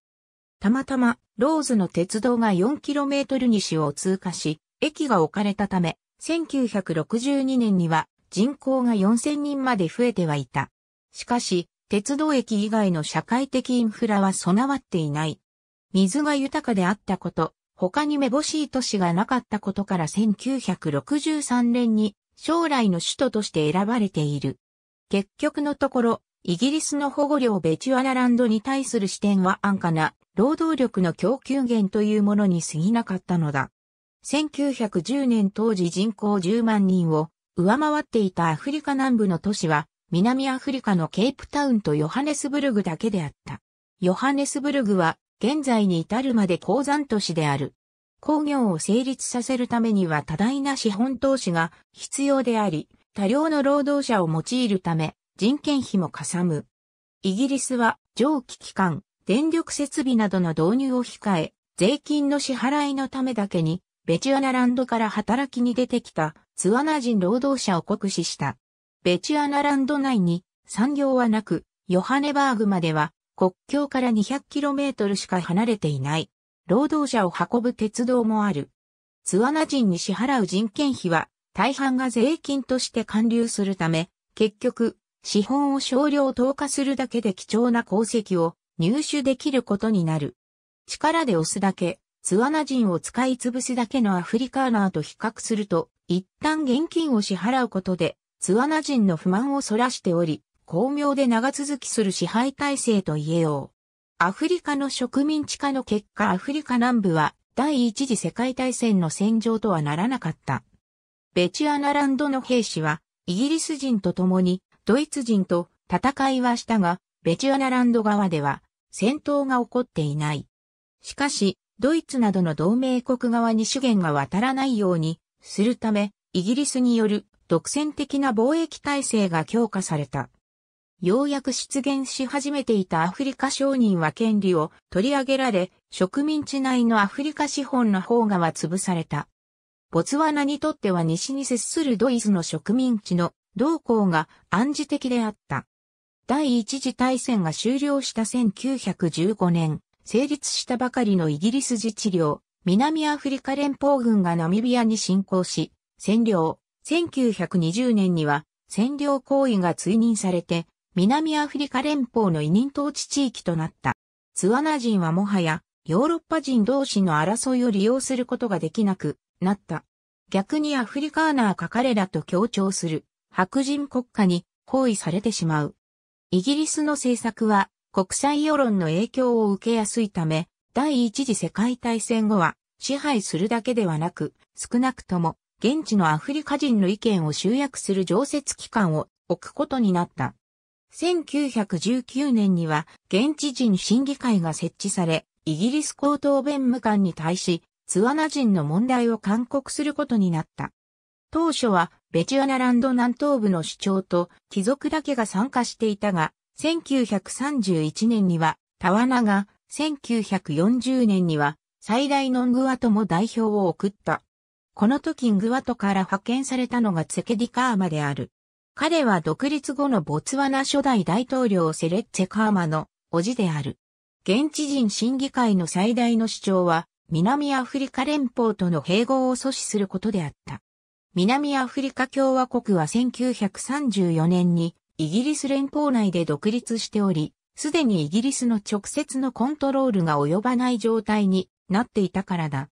たまたまローズの鉄道が 4km 西を通過し、駅が置かれたため、1962年には人口が4000人まで増えてはいた。しかし、鉄道駅以外の社会的インフラは備わっていない。水が豊かであったこと、他にめぼしい都市がなかったことから1963年に将来の首都として選ばれている。結局のところ、イギリスの保護領ベチュアラランドに対する視点は安価な労働力の供給源というものに過ぎなかったのだ。1910年当時人口10万人を上回っていたアフリカ南部の都市は、南アフリカのケープタウンとヨハネスブルグだけであった。ヨハネスブルグは、現在に至るまで鉱山都市である。工業を成立させるためには多大な資本投資が必要であり、多量の労働者を用いるため、人件費もかさむ。イギリスは、蒸気機関、電力設備などの導入を控え、税金の支払いのためだけに、ベチュアナランドから働きに出てきたツワナ人労働者を酷使した。ベチアナランド内に産業はなく、ヨハネバーグまでは国境から 200km しか離れていない。労働者を運ぶ鉄道もある。ツワナ人に支払う人件費は大半が税金として還流するため、結局、資本を少量投下するだけで貴重な功績を入手できることになる。力で押すだけ、ツワナ人を使い潰すだけのアフリカーナーと比較すると、一旦現金を支払うことで、ツアナ人の不満をそらしており、巧妙で長続きする支配体制と言えよう。アフリカの植民地化の結果アフリカ南部は第一次世界大戦の戦場とはならなかった。ベチアナランドの兵士はイギリス人と共にドイツ人と戦いはしたが、ベチアナランド側では戦闘が起こっていない。しかし、ドイツなどの同盟国側に資源が渡らないようにするため、イギリスによる独占的な貿易体制が強化された。ようやく出現し始めていたアフリカ商人は権利を取り上げられ、植民地内のアフリカ資本の方がは潰された。ボツワナにとっては西に接するドイツの植民地の同行が暗示的であった。第一次大戦が終了した1915年、成立したばかりのイギリス自治領、南アフリカ連邦軍がナミビアに侵攻し、占領。1920年には占領行為が追認されて、南アフリカ連邦の委任統治地域となった。ツアナ人はもはやヨーロッパ人同士の争いを利用することができなくなった。逆にアフリカーナーか彼らと協調する白人国家に包囲されてしまう。イギリスの政策は国際世論の影響を受けやすいため、第一次世界大戦後は支配するだけではなく、少なくとも現地のアフリカ人の意見を集約する常設機関を置くことになった。1919年には現地人審議会が設置され、イギリス高等弁務官に対し、ツアナ人の問題を勧告することになった。当初はベチュアナランド南東部の主張と貴族だけが参加していたが、1931年にはタワナが1940年には最大のングワトも代表を送った。この時ングワトから派遣されたのがツェケディカーマである。彼は独立後のボツワナ初代大統領セレッツェカーマの叔父である。現地人審議会の最大の主張は、南アフリカ連邦との併合を阻止することであった。南アフリカ共和国は1934年にイギリス連邦内で独立しており、すでにイギリスの直接のコントロールが及ばない状態になっていたからだ。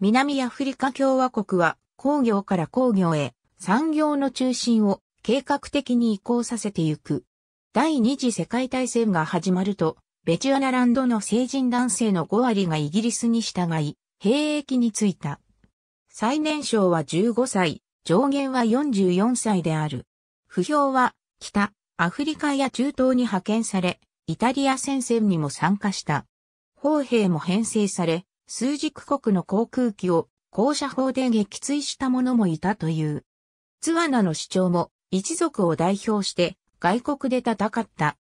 南アフリカ共和国は工業から工業へ産業の中心を計画的に移行させてゆく。第二次世界大戦が始まると、ベチュアナランドの成人男性の5割がイギリスに従い、兵役に就いた。最年少は15歳、上限は44歳である。不評は、北、アフリカや中東に派遣され、イタリア戦線にも参加した。砲兵も編成され、数軸国の航空機を高射砲で撃墜した者もいたという。ツワナの主張も一族を代表して外国で戦った。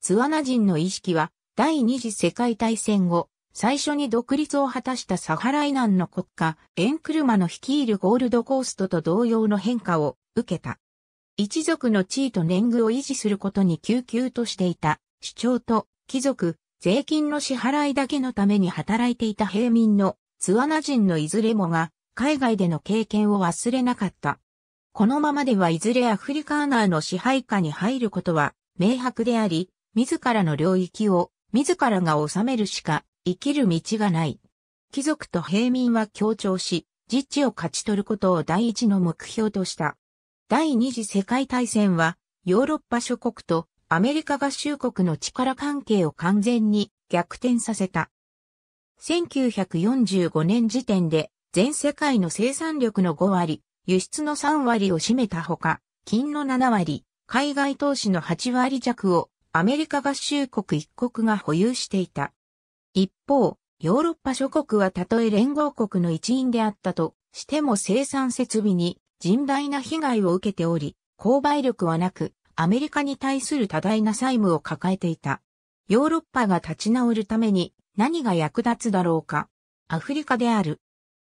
ツワナ人の意識は第二次世界大戦後、最初に独立を果たしたサハライナンの国家、エンクルマの率いるゴールドコーストと同様の変化を受けた。一族の地位と年貢を維持することに救急としていた主張と貴族、税金の支払いだけのために働いていた平民のツワナ人のいずれもが海外での経験を忘れなかった。このままではいずれアフリカーナーの支配下に入ることは明白であり、自らの領域を自らが治めるしか生きる道がない。貴族と平民は協調し、自治を勝ち取ることを第一の目標とした。第二次世界大戦はヨーロッパ諸国とアメリカ合衆国の力関係を完全に逆転させた。1945年時点で全世界の生産力の5割、輸出の3割を占めたほか、金の7割、海外投資の8割弱をアメリカ合衆国一国が保有していた。一方、ヨーロッパ諸国はたとえ連合国の一員であったとしても生産設備に甚大な被害を受けており、購買力はなく、アメリカに対する多大な債務を抱えていた。ヨーロッパが立ち直るために何が役立つだろうか。アフリカである。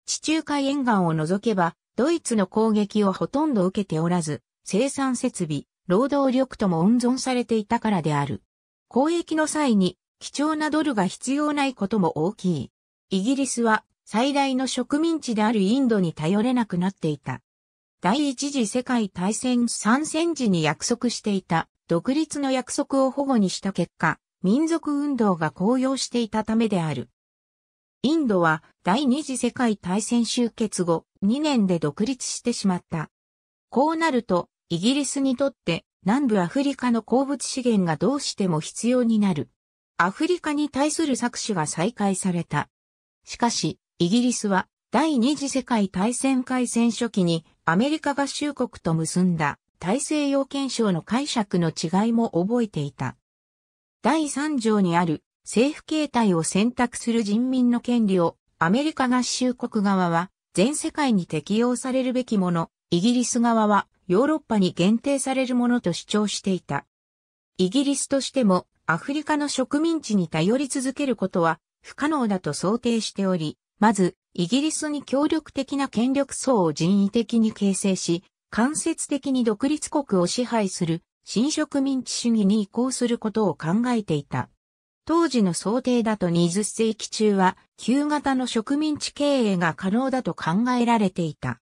地中海沿岸を除けば、ドイツの攻撃をほとんど受けておらず、生産設備、労働力とも温存されていたからである。交易の際に貴重なドルが必要ないことも大きい。イギリスは最大の植民地であるインドに頼れなくなっていた。第一次世界大戦参戦時に約束していた独立の約束を保護にした結果、民族運動が高揚していたためである。インドは第二次世界大戦終結後2年で独立してしまった。こうなるとイギリスにとって南部アフリカの鉱物資源がどうしても必要になる。アフリカに対する搾取が再開された。しかしイギリスは第二次世界大戦開戦初期にアメリカ合衆国と結んだ大西洋憲章の解釈の違いも覚えていた。第3条にある政府形態を選択する人民の権利をアメリカ合衆国側は全世界に適用されるべきもの、イギリス側はヨーロッパに限定されるものと主張していた。イギリスとしてもアフリカの植民地に頼り続けることは不可能だと想定しており、まず、イギリスに協力的な権力層を人為的に形成し、間接的に独立国を支配する新植民地主義に移行することを考えていた。当時の想定だと20世紀中は旧型の植民地経営が可能だと考えられていた。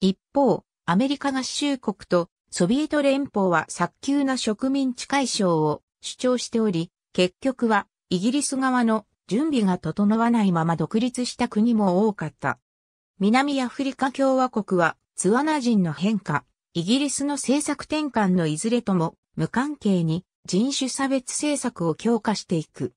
一方、アメリカ合衆国とソビエト連邦は早急な植民地解消を主張しており、結局はイギリス側の準備が整わないまま独立した国も多かった。南アフリカ共和国はツアナ人の変化、イギリスの政策転換のいずれとも無関係に人種差別政策を強化していく。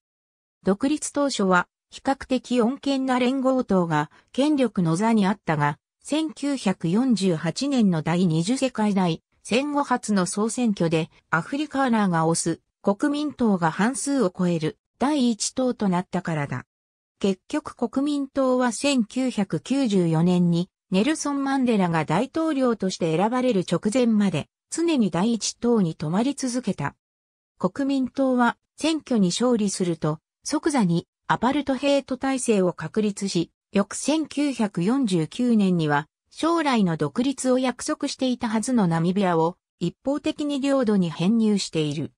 独立当初は比較的穏健な連合党が権力の座にあったが、1948年の第二次世界大戦後初の総選挙でアフリカーナーが推す国民党が半数を超える第一党となったからだ。結局国民党は1994年にネルソン・マンデラが大統領として選ばれる直前まで常に第一党に止まり続けた。国民党は選挙に勝利すると即座にアパルトヘイト体制を確立し、翌1949年には将来の独立を約束していたはずのナミビアを一方的に領土に編入している。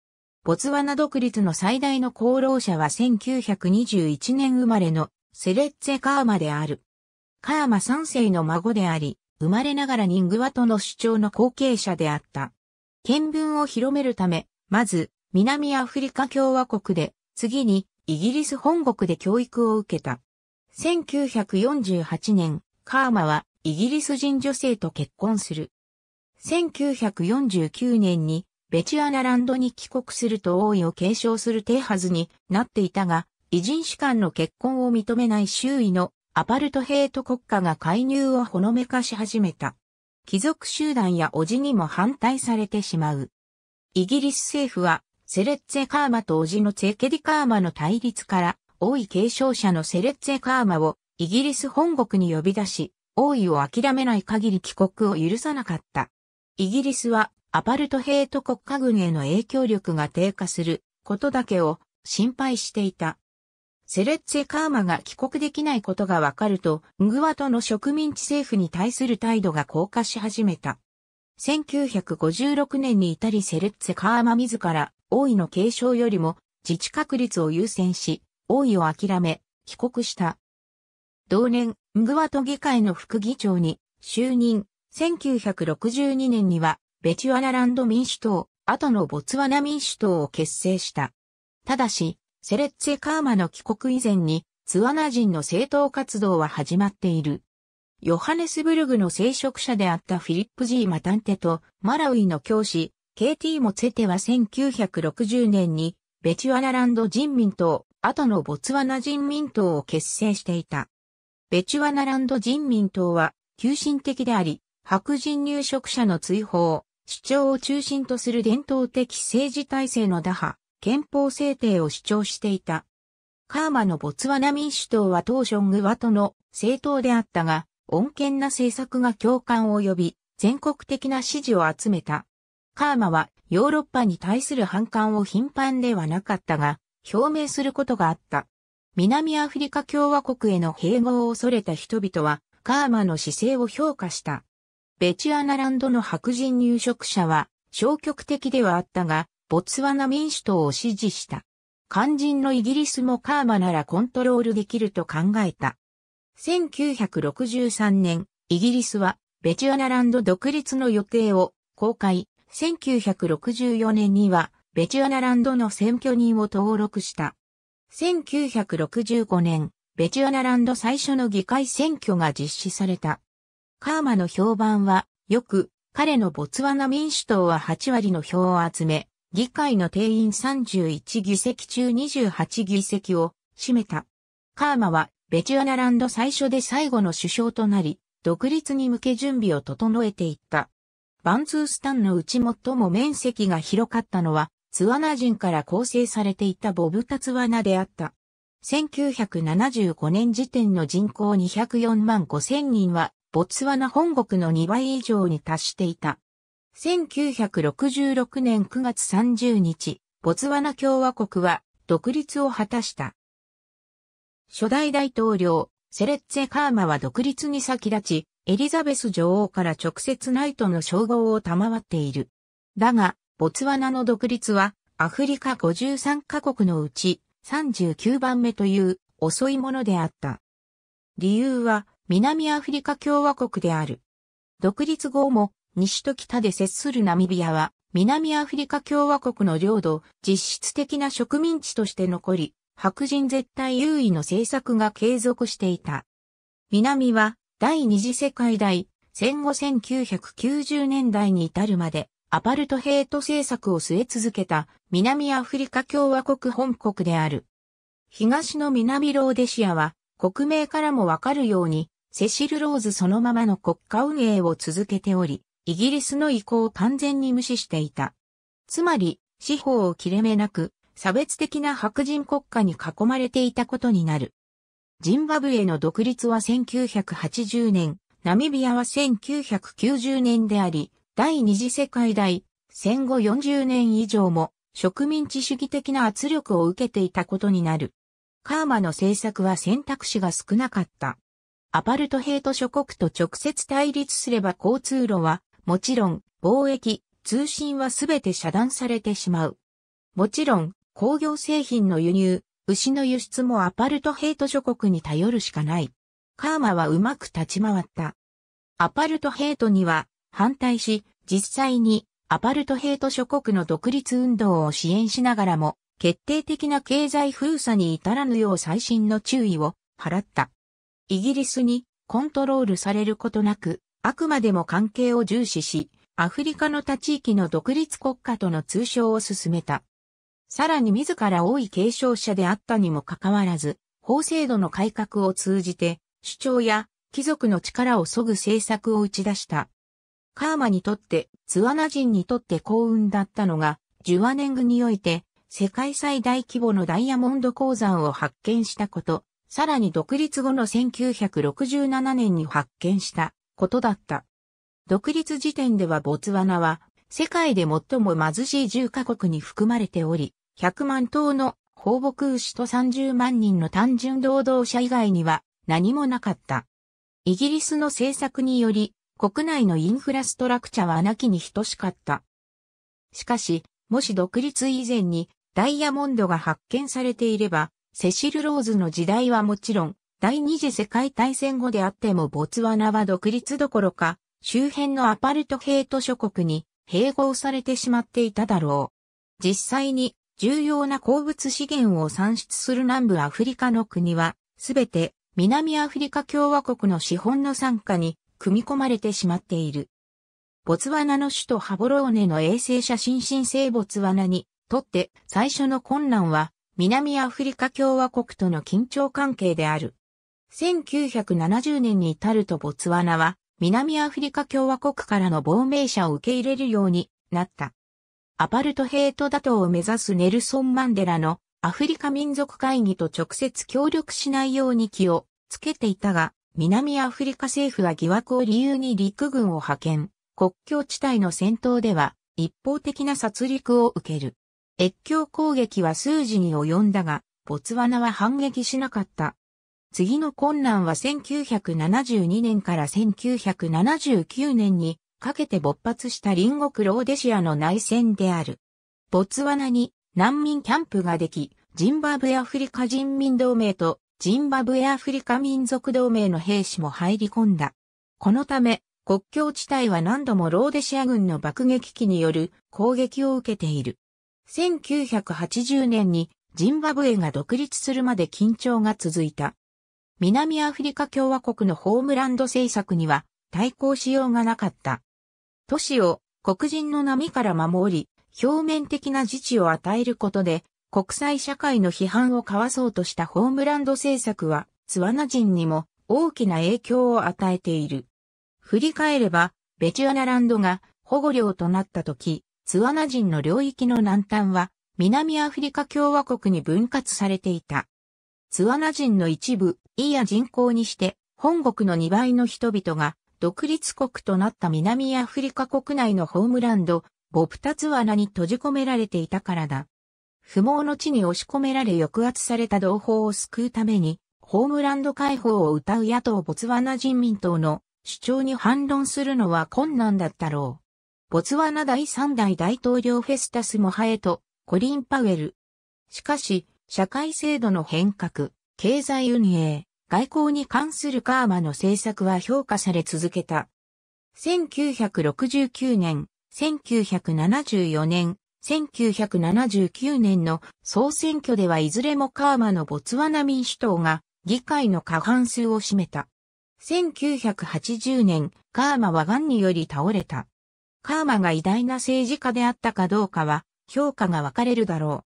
ボツワナ独立の最大の功労者は1921年生まれのセレッツェ・カーマである。カーマ三世の孫であり、生まれながらニングワとの主張の後継者であった。見聞を広めるため、まず、南アフリカ共和国で、次に、イギリス本国で教育を受けた。1948年、カーマは、イギリス人女性と結婚する。1949年に、ベチアナランドに帰国すると王位を継承する手はずになっていたが、偉人士官の結婚を認めない周囲のアパルトヘイト国家が介入をほのめかし始めた。貴族集団や叔父にも反対されてしまう。イギリス政府は、セレッツェカーマと叔父のツェケディカーマの対立から、王位継承者のセレッツェカーマをイギリス本国に呼び出し、王位を諦めない限り帰国を許さなかった。イギリスはアパルトヘイト国家軍への影響力が低下することだけを心配していた。セレッツェカーマが帰国できないことがわかると、ムグワトの植民地政府に対する態度が降下し始めた。1956年に至りセレッツェカーマ自ら、王位の継承よりも自治確立を優先し、王位を諦め、帰国した。同年、ムグワト議会の副議長に就任、1962年にはベチュアナランド民主党、後のボツワナ民主党を結成した。ただし、セレッツェカーマの帰国以前に、ツワナ人の政党活動は始まっている。ヨハネスブルグの聖職者であったフィリップ・ジー・マタンテと、マラウイの教師、ケイティ・モツェテは1960年に、ベチュアナランド人民党、後のボツワナ人民党を結成していた。ベチュアナランド人民党は、急進的であり、白人入植者の追放、主張を中心とする伝統的政治体制の打破、憲法制定を主張していた。カーマのボツワナ民主党は当初グワトの政党であったが、穏健な政策が共感を呼び、全国的な支持を集めた。カーマはヨーロッパに対する反感を頻繁ではなかったが、表明することがあった。南アフリカ共和国への併合を恐れた人々は、カーマの姿勢を評価した。ベチアナランドの白人入植者は消極的ではあったが、ボツワナ民主党を支持した。肝心のイギリスもカーマならコントロールできると考えた。1963年、イギリスはベチアナランド独立の予定を公開、1964年にはベチアナランドの選挙人を登録した。1965年、ベチアナランド最初の議会選挙が実施された。カーマの評判は、よく、彼のボツワナ民主党は8割の票を集め、議会の定員31議席中28議席を占めた。カーマはベチュアナランド最初で最後の首相となり、独立に向け準備を整えていった。バンツースタンのうち最も面積が広かったのは、ツワナ人から構成されていたボブタツワナであった。1975年時点の人口204万5千人はボツワナ本国の2倍以上に達していた。1966年9月30日、ボツワナ共和国は独立を果たした。初代大統領、セレッツェ・カーマは独立に先立ち、エリザベス女王から直接ナイトの称号を賜っている。だが、ボツワナの独立は、アフリカ53カ国のうち39番目という遅いものであった。理由は、南アフリカ共和国である。独立後も西と北で接するナミビアは南アフリカ共和国の領土、実質的な植民地として残り、白人絶対優位の政策が継続していた。南は第二次世界大戦後1990年代に至るまでアパルトヘイト政策を据え続けた南アフリカ共和国本国である。東の南ローデシアは国名からもわかるようにセシル・ローズそのままの国家運営を続けており、イギリスの意向を完全に無視していた。つまり、司法を切れ目なく、差別的な白人国家に囲まれていたことになる。ジンバブエの独立は1980年、ナミビアは1990年であり、第二次世界大戦後40年以上も植民地主義的な圧力を受けていたことになる。カーマの政策は選択肢が少なかった。アパルトヘイト諸国と直接対立すれば交通路は、もちろん、貿易、通信はすべて遮断されてしまう。もちろん、工業製品の輸入、牛の輸出もアパルトヘイト諸国に頼るしかない。カーマはうまく立ち回った。アパルトヘイトには反対し、実際にアパルトヘイト諸国の独立運動を支援しながらも、決定的な経済封鎖に至らぬよう最新の注意を払った。イギリスにコントロールされることなく、あくまでも関係を重視し、アフリカの他地域の独立国家との通称を進めた。さらに自ら多い継承者であったにもかかわらず、法制度の改革を通じて、主張や貴族の力を削ぐ政策を打ち出した。カーマにとって、ツワナ人にとって幸運だったのが、ジュワネングにおいて、世界最大規模のダイヤモンド鉱山を発見したこと、さらに独立後の1967年に発見したことだった。独立時点ではボツワナは世界で最も貧しい10カ国に含まれており、100万頭の放牧牛と30万人の単純労働者以外には何もなかった。イギリスの政策により国内のインフラストラクチャは穴きに等しかった。しかし、もし独立以前にダイヤモンドが発見されていれば、セシル・ローズの時代はもちろん、第二次世界大戦後であってもボツワナは独立どころか、周辺のアパルトヘイト諸国に併合されてしまっていただろう。実際に重要な鉱物資源を産出する南部アフリカの国は、すべて南アフリカ共和国の資本の参加に組み込まれてしまっている。ボツワナの首都ハボローネの衛星写真新生ボツワナにとって最初の困難は南アフリカ共和国との緊張関係である。1970年に至るとボツワナは南アフリカ共和国からの亡命者を受け入れるようになった。アパルトヘイト打倒を目指すネルソン・マンデラのアフリカ民族会議と直接協力しないように気をつけていたが、南アフリカ政府は疑惑を理由に陸軍を派遣、国境地帯の戦闘では一方的な殺戮を受ける。越境攻撃は数字に及んだが、ボツワナは反撃しなかった。次の困難は1972年から1979年にかけて勃発した隣国ローデシアの内戦である。ボツワナに難民キャンプができ、ジンバブエアフリカ人民同盟とジンバブエアフリカ民族同盟の兵士も入り込んだ。このため、国境地帯は何度もローデシア軍の爆撃機による攻撃を受けている。1980年にジンバブエが独立するまで緊張が続いた。南アフリカ共和国のホームランド政策には対抗しようがなかった。都市を黒人の波から守り、表面的な自治を与えることで、国際社会の批判をかわそうとしたホームランド政策は、ツワナ人にも大きな影響を与えている。振り返れば、ベチュアナランドが保護領となった時、ツワナ人の領域の南端は、南アフリカ共和国に分割されていた。ツワナ人の一部、イア人口にして、本国の2倍の人々が、独立国となった南アフリカ国内のホームランド、ボプタツワナに閉じ込められていたからだ。不毛の地に押し込められ抑圧された同胞を救うために、ホームランド解放を謳う野党ボツワナ人民党の主張に反論するのは困難だったろう。ボツワナ第3代大統領フェスタス・モハエト、コリン・パウエル。しかし、社会制度の変革、経済運営、外交に関するカーマの政策は評価され続けた。1969年、1974年、1979年の総選挙ではいずれもカーマのボツワナ民主党が議会の過半数を占めた。1980年、カーマは癌により倒れた。カーマが偉大な政治家であったかどうかは評価が分かれるだろ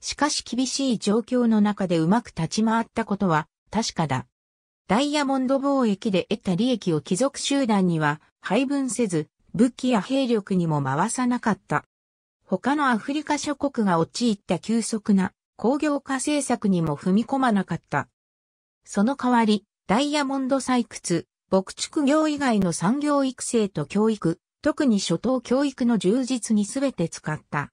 う。しかし厳しい状況の中でうまく立ち回ったことは確かだ。ダイヤモンド貿易で得た利益を貴族集団には配分せず、武器や兵力にも回さなかった。他のアフリカ諸国が陥った急速な工業化政策にも踏み込まなかった。その代わり、ダイヤモンド採掘、牧畜業以外の産業育成と教育、特に初等教育の充実にすべて使った。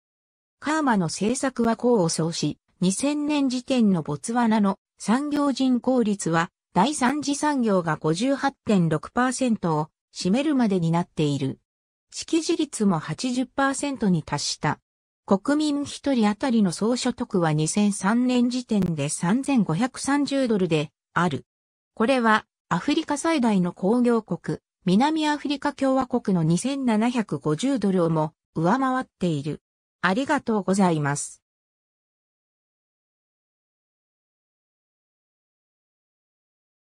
カーマの政策は功を奏し、2000年時点のボツワナの産業人口率は第三次産業が58.6%を占めるまでになっている。識字率も80%に達した。国民一人当たりの総所得は2003年時点で3530ドルである。これはアフリカ最大の工業国、南アフリカ共和国の2750ドルをも上回っている。ありがとうございます。